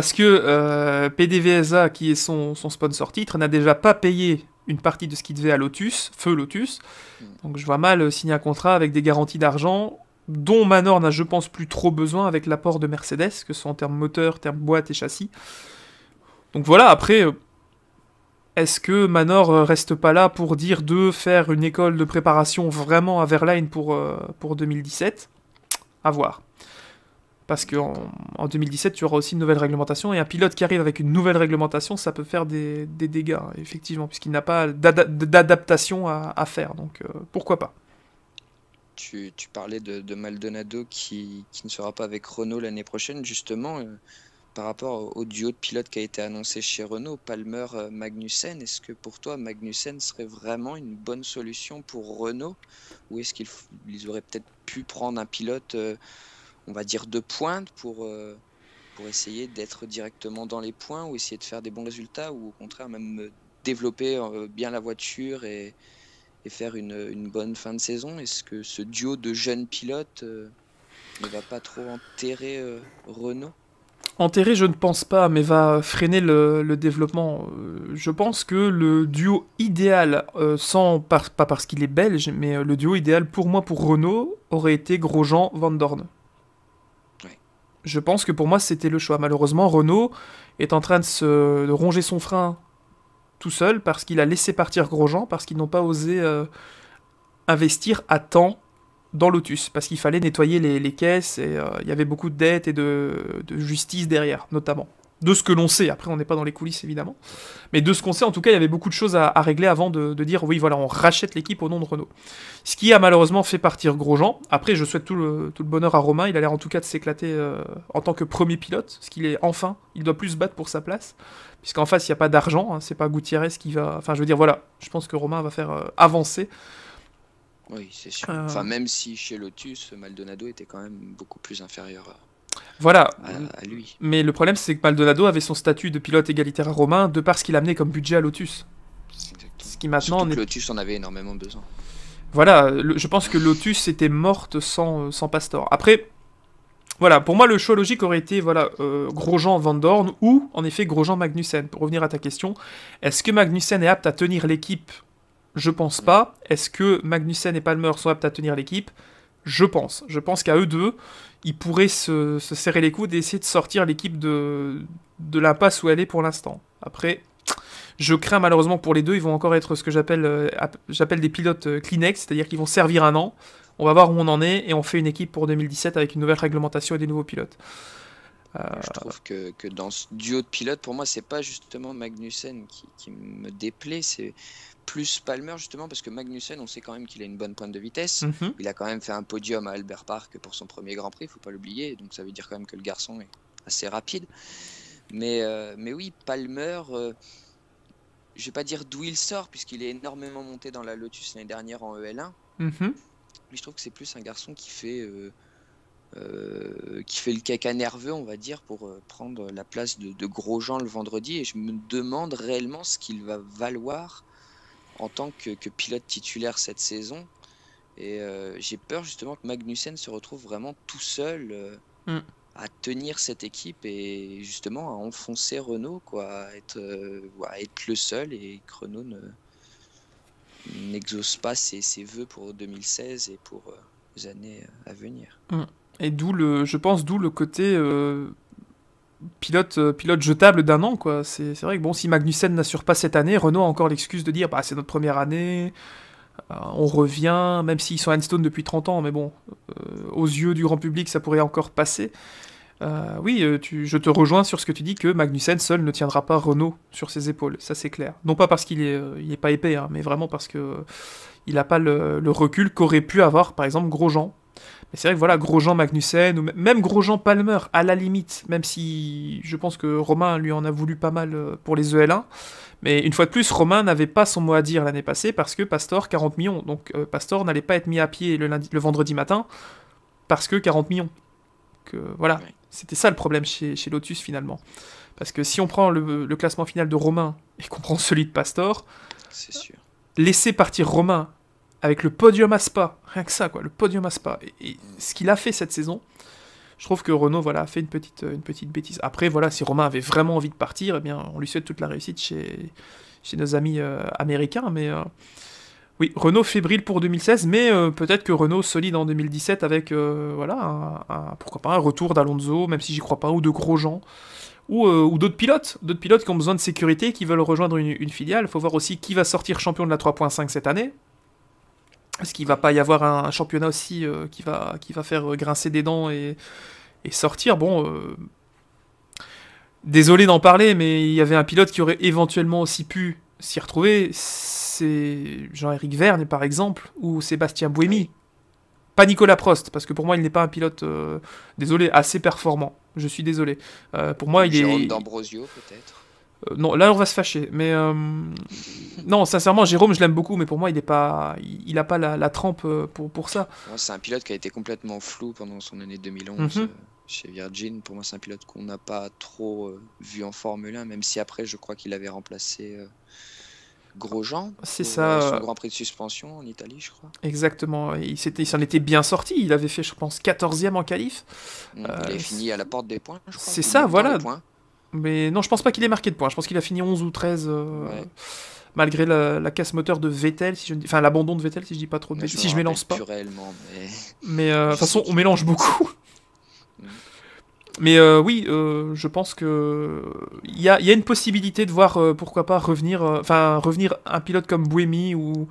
parce que euh, PDVSA, qui est son, sponsor titre, n'a déjà pas payé une partie de ce qu'il devait à Lotus, Feu Lotus. Donc je vois mal signer un contrat avec des garanties d'argent dont Manor n'a, je pense, plus trop besoin avec l'apport de Mercedes, que ce soit en termes moteur, termes boîte et châssis. Donc voilà, après, est-ce que Manor reste pas là pour dire de faire une école de préparation vraiment à Verlaine pour, euh, pour 2017 À voir parce qu'en en, 2017, tu auras aussi une nouvelle réglementation, et un pilote qui arrive avec une nouvelle réglementation, ça peut faire des, dégâts, effectivement, puisqu'il n'a pas d'adaptation à, faire, donc euh, pourquoi pas. Tu, parlais de, Maldonado qui, ne sera pas avec Renault l'année prochaine, justement, euh, par rapport au, duo de pilotes qui a été annoncé chez Renault, Palmer-Magnussen, euh, est-ce que pour toi, Magnussen serait vraiment une bonne solution pour Renault, ou est-ce qu'ils auraient peut-être pu prendre un pilote on va dire, de pointe pour, euh, pour essayer d'être directement dans les points ou essayer de faire des bons résultats ou au contraire même développer euh, bien la voiture et, faire une, bonne fin de saison Est-ce que ce duo de jeunes pilotes euh, ne va pas trop enterrer Renault Enterrer, je ne pense pas, mais va freiner le, développement. je pense que le duo idéal, sans pas parce qu'il est belge, mais le duo idéal pour moi pour Renault aurait été Grosjean Van Dorn je pense que pour moi c'était le choix. Malheureusement, Renault est en train de se ronger son frein tout seul parce qu'il a laissé partir Grosjean, parce qu'ils n'ont pas osé euh, investir à temps dans Lotus, parce qu'il fallait nettoyer les, caisses et euh, il y avait beaucoup de dettes et de justice derrière, notamment de ce que l'on sait, après on n'est pas dans les coulisses évidemment, mais de ce qu'on sait, en tout cas, il y avait beaucoup de choses à, régler avant de, dire oui, voilà, on rachète l'équipe au nom de Renault. Ce qui a malheureusement fait partir Grosjean. Après, je souhaite tout le, bonheur à Romain, il a l'air en tout cas de s'éclater euh, en tant que premier pilote, ce qu'il est enfin, il doit plus se battre pour sa place, puisqu'en face, il n'y a pas d'argent, hein. c'est pas Gutiérrez qui va. Enfin, je veux dire, voilà, je pense que Romain va faire euh, avancer. Oui, c'est sûr. Euh. Enfin, même si chez Lotus, Maldonado était quand même beaucoup plus inférieur. À... Voilà. Euh, Mais le problème, c'est que Maldonado avait son statut de pilote égalitaire romain de parce qu'il amenait comme budget à Lotus. Ce qui maintenant. Lotus en avait énormément besoin. Voilà, je pense que Lotus était morte sans, sans Pastor. Après, voilà, pour moi, le choix logique aurait été voilà, euh, Grosjean Van Dorn ou, en effet, Grosjean Magnussen. Pour revenir à ta question, est-ce que Magnussen est apte à tenir l'équipe Je pense pas. Est-ce que Magnussen et Palmer sont aptes à tenir l'équipe je pense. Je pense qu'à eux deux, ils pourraient se, serrer les coudes et essayer de sortir l'équipe de, de l'impasse où elle est pour l'instant. Après, je crains malheureusement pour les deux, ils vont encore être ce que j'appelle euh, j'appelle des pilotes euh, Kleenex, c'est-à-dire qu'ils vont servir un an. On va voir où on en est et on fait une équipe pour 2017 avec une nouvelle réglementation et des nouveaux pilotes. Euh, je trouve que, dans ce duo de pilotes, pour moi, c'est pas justement Magnussen qui, qui me déplaît, c'est plus Palmer justement parce que Magnussen, on sait quand même qu'il a une bonne pointe de vitesse. Mhm. Il a quand même fait un podium à Albert Park pour son premier Grand Prix, faut pas l'oublier. Donc ça veut dire quand même que le garçon est assez rapide. Mais, euh, mais oui, Palmer, euh, je vais pas dire d'où il sort puisqu'il est énormément monté dans la Lotus l'année dernière en EL1. lui mhm. Mais je trouve que c'est plus un garçon qui fait euh, qui fait le caca nerveux, on va dire, pour prendre la place de, gros gens le vendredi. Et je me demande réellement ce qu'il va valoir en tant que, pilote titulaire cette saison. Et euh, j'ai peur justement que Magnussen se retrouve vraiment tout seul euh, hmm. à tenir cette équipe et justement à enfoncer Renault, quoi, à être, euh, le seul et que Renault n'exauce pas ses, voeux pour 2016 et pour les années à venir. Hmm. Et d'où le, je pense, d'où le côté pilote, euh, pilote jetable d'un an, quoi. C'est vrai que bon, si Magnussen n'assure pas cette année, Renault a encore l'excuse de dire bah, c'est notre première année, euh, on revient, même s'ils sont Handstone depuis 30 ans, mais bon, euh, aux yeux du grand public, ça pourrait encore passer. oui, je te rejoins sur ce que tu dis que Magnussen seul ne tiendra pas Renault sur ses épaules, ça c'est clair. Non pas parce qu'il est, est pas épais, hein, mais vraiment parce que il n'a pas le, le recul qu'aurait pu avoir par exemple Grosjean c'est vrai que voilà, Grosjean Magnussen, ou même Grosjean Palmer, à la limite, même si je pense que Romain lui en a voulu pas mal euh, pour les EL1. Mais une fois de plus, Romain n'avait pas son mot à dire l'année passée parce que Pastor, 40 millions. Donc euh, Pastor n'allait pas être mis à pied le, vendredi matin parce que 40 millions. Euh, voilà, c'était ça le problème chez, Lotus finalement. Parce que si on prend le, classement final de Romain et qu'on prend celui de Pastor, sûr. laisser partir Romain avec le podium à rien que ça, quoi, le podium à Et, ce qu'il a fait cette saison, je trouve que Renault voilà, a fait une petite, euh, une petite bêtise. Après, voilà, si Romain avait vraiment envie de partir, eh bien, on lui souhaite toute la réussite chez, chez nos amis euh, américains. Mais euh, oui, Renault fébrile pour 2016, mais peut-être que Renault solide en 2017 avec voilà, un, pourquoi pas un retour d'Alonso, même si j'y crois pas, ou de gros gens. Ou, ou d'autres pilotes, d'autres pilotes qui ont besoin de sécurité, qui veulent rejoindre une, une filiale. Il faut voir aussi qui va sortir champion de la 3.5 cette année, est-ce qu'il va pas y avoir un, championnat aussi euh, qui, va, qui va faire euh, grincer des dents et, sortir Bon, euh, désolé d'en parler, mais il y avait un pilote qui aurait éventuellement aussi pu s'y retrouver. C'est Jean-Éric Vergne, par exemple, ou Sébastien Buemi. Pas Nicolas Prost, parce que pour moi, il n'est pas un pilote, désolé, assez performant. Je suis désolé. pour moi, il Jérôme est. D'Ambrosio, peut-être. Euh, non, là on va se fâcher, mais euh, non, sincèrement, Jérôme, je l'aime beaucoup, mais pour moi, il n'a pas, il, pas la, trempe euh, pour, pour ça. C'est un pilote qui a été complètement flou pendant son année 2011. Mhm. chez Virgin. Pour moi, c'est un pilote qu'on n'a pas trop vu en Formule 1, même si après, je crois qu'il avait remplacé Grosjean. C'est ça. son Grand Prix de suspension en Italie, je crois. Exactement. Il s'en était, bien sorti. Il avait fait, je pense, 14e en qualif. Mm, il avait fini à la porte des points, je crois. C'est ça, voilà. Mais non, je pense pas qu'il ait marqué de points. Je pense qu'il a fini 11 ou 13, euh, malgré la, casse moteur de Vettel, si je, enfin l'abandon de Vettel, si je dis pas trop de je si je mélange pas. mais euh, de toute façon, on mélange beaucoup. Mais euh, oui, je pense que il y a, une possibilité de voir pourquoi pas revenir, enfin revenir un pilote comme Buemi ou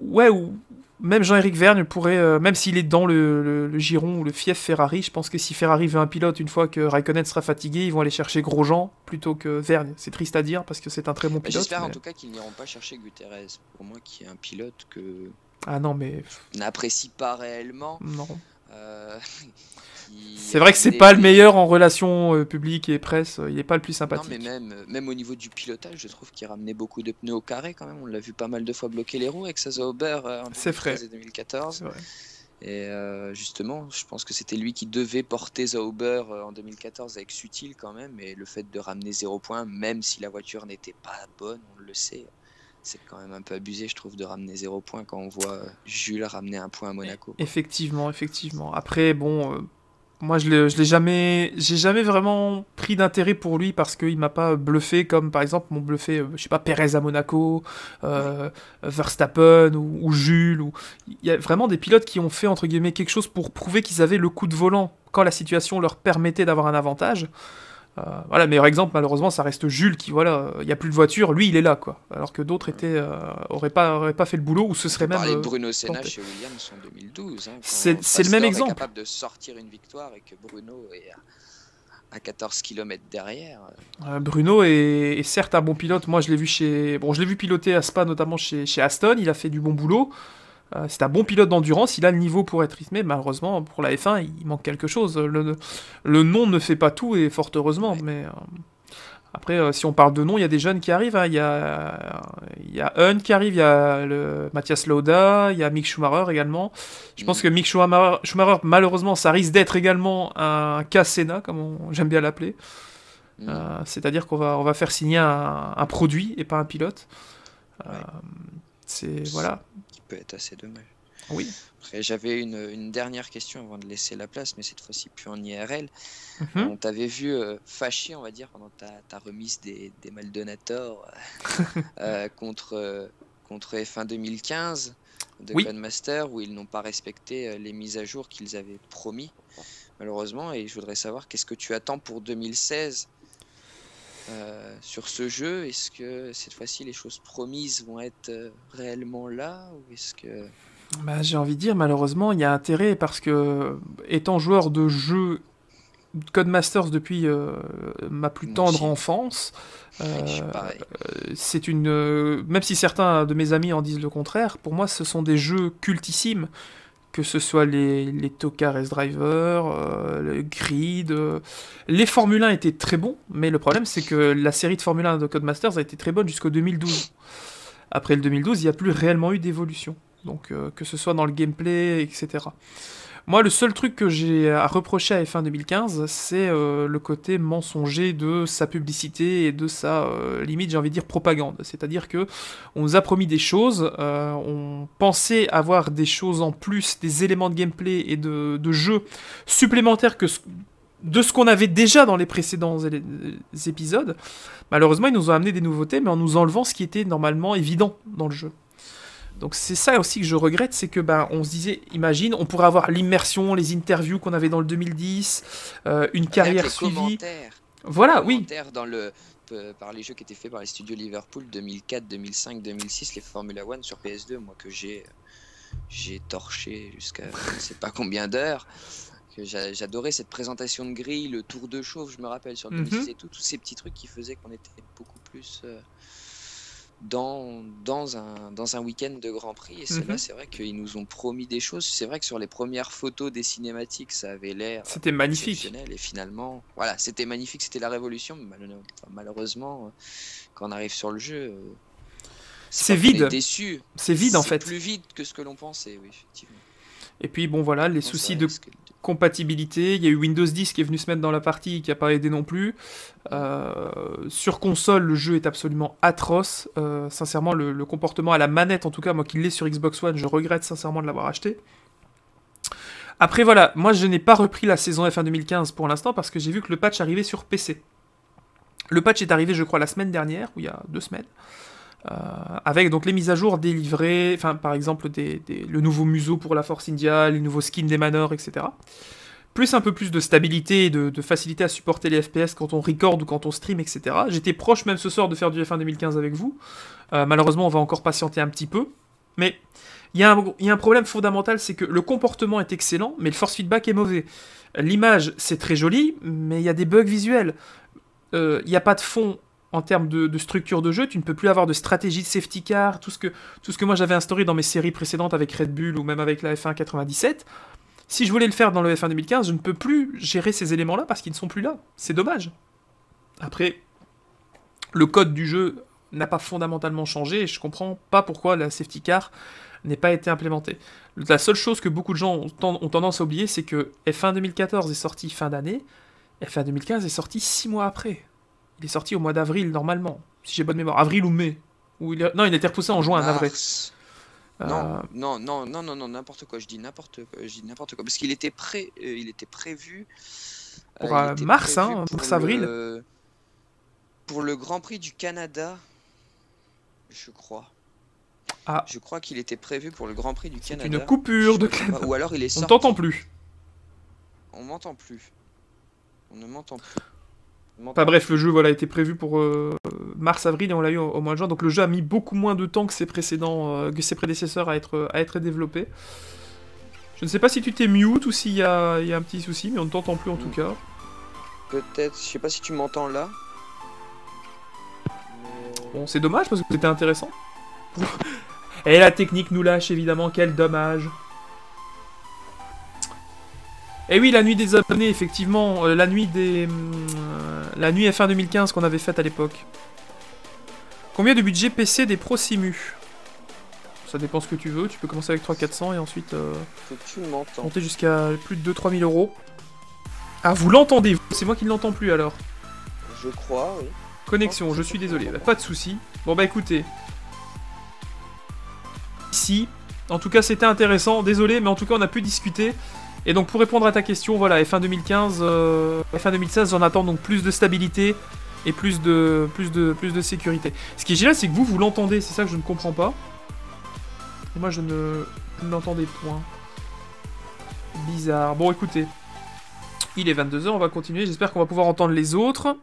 ouais ou même Jean-Éric Vergne pourrait, euh, même s'il est dans le, giron ou le fief Ferrari, je pense que si Ferrari veut un pilote, une fois que Raikkonen sera fatigué, ils vont aller chercher Grosjean plutôt que Vergne. C'est triste à dire parce que c'est un très bon bah, pilote. J'espère en tout cas qu'ils n'iront pas chercher Guterres. Pour moi, qui est un pilote que. Ah non, mais. N'apprécie pas réellement. Non. Euh... C'est vrai que c'est pas le meilleur en relation euh, publique et presse, euh, il est pas le plus sympathique. Non, mais même, même au niveau du pilotage, je trouve qu'il ramenait beaucoup de pneus au carré quand même. On l'a vu pas mal de fois bloquer les roues avec sa Zauber euh, en 2014. et 2014. Vrai. Et justement, je pense que c'était lui qui devait porter Zauber en 2014 avec Sutil quand même. Et le fait de ramener 0 point, même si la voiture n'était pas bonne, on le sait, c'est quand même un peu abusé, je trouve, de ramener zéro point quand on voit Jules ramener un point à Monaco. Effectivement, effectivement. Après, bon, moi, je l'ai jamais, j'ai jamais vraiment pris d'intérêt pour lui parce qu'il m'a pas bluffé comme par exemple mon bluffé, euh, je sais pas, Perez à Monaco, euh, Verstappen ou, Jules. Ou... Il y a vraiment des pilotes qui ont fait entre guillemets quelque chose pour prouver qu'ils avaient le coup de volant quand la situation leur permettait d'avoir un avantage. Euh, voilà, meilleur exemple, malheureusement, ça reste Jules qui, voilà, euh, il n'y a plus de voiture, lui, il est là, quoi. Alors que d'autres étaient, euh, auraient pas, pas fait le boulot ou ce serait même. Bruno Senna chez Williams en 2012. Hein, c'est le même exemple. capable de sortir une victoire et que Bruno est à 14 km derrière. Bruno est, certes un bon pilote. Moi, je l'ai vu chez, bon, je l'ai vu piloter à Spa notamment chez Aston. Il a fait du bon boulot. Euh, c'est un bon pilote d'endurance, il a le niveau pour être rythmé. Malheureusement, pour la F1, il manque quelque chose. Le, le nom ne fait pas tout, et fort heureusement. Mais euh, après, euh, si on parle de nom, il y a des jeunes qui arrivent. Hein. Il y, a un qui arrive, il y a le Mathias Lauda, il y a Mick Schumacher également. Je pense mm. que Mick Schumacher, malheureusement, ça risque d'être également un cas Senna, comme j'aime bien l'appeler. Mm. C'est-à-dire qu'on va, on va faire signer un, produit et pas un pilote. C'est voilà peut être assez dommage. Oui. J'avais une, dernière question avant de laisser la place, mais cette fois-ci plus en IRL. Mhm. On t'avait vu euh, fâché, on va dire, pendant ta, remise des, maldonateurs Maldonators euh, euh, contre, contre F1 2015 de oui. où ils n'ont pas respecté les mises à jour qu'ils avaient promis, malheureusement. Et je voudrais savoir qu'est-ce que tu attends pour 2016 euh, sur ce jeu. Est-ce que cette fois-ci les choses promises vont être euh, réellement là ou est-ce que bah, j'ai envie de dire malheureusement il y a intérêt parce que étant joueur de jeux Codemasters depuis euh, ma plus tendre enfance. c'est une, même si certains de mes amis en disent le contraire, pour moi ce sont des jeux cultissimes que ce soit les, les Toka Race Driver, euh, le Grid. Euh, les Formule 1 étaient très bons, mais le problème c'est que la série de Formule 1 de Codemasters a été très bonne jusqu'au 2012. Après le 2012, il n'y a plus réellement eu d'évolution. Donc euh, que ce soit dans le gameplay, etc. Moi, le seul truc que j'ai à reprocher à F1 2015, c'est euh, le côté mensonger de sa publicité et de sa euh, limite, j'ai envie de dire, propagande. C'est-à-dire que on nous a promis des choses, euh, on pensait avoir des choses en plus, des éléments de gameplay et de, jeu supplémentaires que de ce qu'on avait déjà dans les précédents épisodes. Malheureusement, ils nous ont amené des nouveautés, mais en nous enlevant ce qui était normalement évident dans le jeu. Donc c'est ça aussi que je regrette, c'est que ben on se disait, imagine, on pourrait avoir l'immersion, les interviews qu'on avait dans le 2010, euh, une carrière suivie. Voilà, oui. dans le par les jeux qui étaient faits par les studios Liverpool 2004, 2005, 2006, les Formula One sur PS2, moi que j'ai j'ai torché jusqu'à je ne sais pas combien d'heures. J'adorais cette présentation de grille, le tour de chauve, je me rappelle, sur mm-hmm. le et tout, tous ces petits trucs qui faisaient qu'on était beaucoup plus. Euh, dans, dans un, dans un week-end de Grand Prix. Et mhm. c'est vrai qu'ils nous ont promis des choses. C'est vrai que sur les premières photos des cinématiques, ça avait l'air. C'était magnifique. Et finalement, voilà, c'était magnifique, c'était la révolution. malheureusement, euh, quand on arrive sur le jeu. Euh, c'est vide. C'est vide en fait. Plus vide que ce que l'on pensait, oui, effectivement. Et puis bon voilà, les soucis de compatibilité, il y a eu Windows 10 qui est venu se mettre dans la partie et qui n'a pas aidé non plus. Euh, sur console, le jeu est absolument atroce. Euh, sincèrement, le, le, comportement à la manette, en tout cas, moi qui l'ai sur Xbox One, je regrette sincèrement de l'avoir acheté. Après voilà, moi je n'ai pas repris la saison F1 2015 pour l'instant parce que j'ai vu que le patch arrivait sur PC. Le patch est arrivé je crois la semaine dernière, ou il y a deux semaines. Euh, avec donc les mises à jour délivrées, enfin par exemple le nouveau museau pour la Force India, les nouveaux skins des manors, etc. Plus un peu plus de stabilité et de, facilité à supporter les FPS quand on record ou quand on stream, etc. J'étais proche même ce soir de faire du F1 2015 avec vous. Euh, malheureusement, on va encore patienter un petit peu. Mais il y, a un, problème fondamental, c'est que le comportement est excellent, mais le force feedback est mauvais. L'image, c'est très joli, mais il y a des bugs visuels. Euh, il n'y a pas de fond en termes de, structure de jeu, tu ne peux plus avoir de stratégie de safety car, tout ce que, tout ce que moi j'avais instauré dans mes séries précédentes avec Red Bull ou même avec la F1 97. Si je voulais le faire dans le F1 2015, je ne peux plus gérer ces éléments-là parce qu'ils ne sont plus là. C'est dommage. Après, le code du jeu n'a pas fondamentalement changé et je comprends pas pourquoi la safety car n'ait pas été implémentée. La seule chose que beaucoup de gens ont, tendance à oublier, c'est que F1 2014 est sorti fin d'année, F1 2015 est sorti six mois après. Il est sorti au mois d'avril, normalement, si j'ai bonne mémoire. Avril ou mai. Non, il a été repoussé en juin, à en avril. Euh, non, non, non, non, non, n'importe quoi. Je dis n'importe quoi. Je dis n'importe quoi. Parce qu'il était, pré... Euh, il était prévu. Euh, pour mars, hein, pour avril. Pour le Grand Prix du Canada, je crois. Ah. Je crois qu'il était prévu pour le Grand Prix du Canada. Une coupure de Canada. Ou alors il est sorti. On t'entend plus. On m'entend plus. On ne m'entend plus. Enfin bref, le jeu voilà, a été prévu pour euh, mars-avril et on l'a eu au, mois de juin. Donc le jeu a mis beaucoup moins de temps que ses, précédents, euh, que ses prédécesseurs à être, à être développé. Je ne sais pas si tu t'es mute ou s'il y, a, un petit souci, mais on ne t'entend plus en tout hmm. cas. Peut-être, je sais pas si tu m'entends là. Bon, c'est dommage parce que c'était intéressant. et la technique nous lâche évidemment, quel dommage. Et eh oui, la nuit des abonnés, effectivement, euh, la nuit des... Euh, la nuit F1 2015 qu'on avait faite à l'époque. Combien de budget PC des Pro Ça dépend ce que tu veux, tu peux commencer avec 3-400 et ensuite euh, monter jusqu'à plus de 2-3 000 euros. Ah, vous l'entendez C'est moi qui ne l'entends plus alors. Je crois, oui. Connexion, je suis désolé, bah, pas de souci. Bon bah écoutez. Ici, en tout cas c'était intéressant, désolé, mais en tout cas on a pu discuter. Et donc pour répondre à ta question, voilà, F1 2015, fin 2016, j'en attends donc plus de stabilité et plus de, plus de, plus de sécurité. Ce qui est génial, c'est que vous, vous l'entendez, c'est ça que je ne comprends pas. moi, je ne l'entendais point. Bizarre. Bon, écoutez, il est 22h, on va continuer, j'espère qu'on va pouvoir entendre les autres.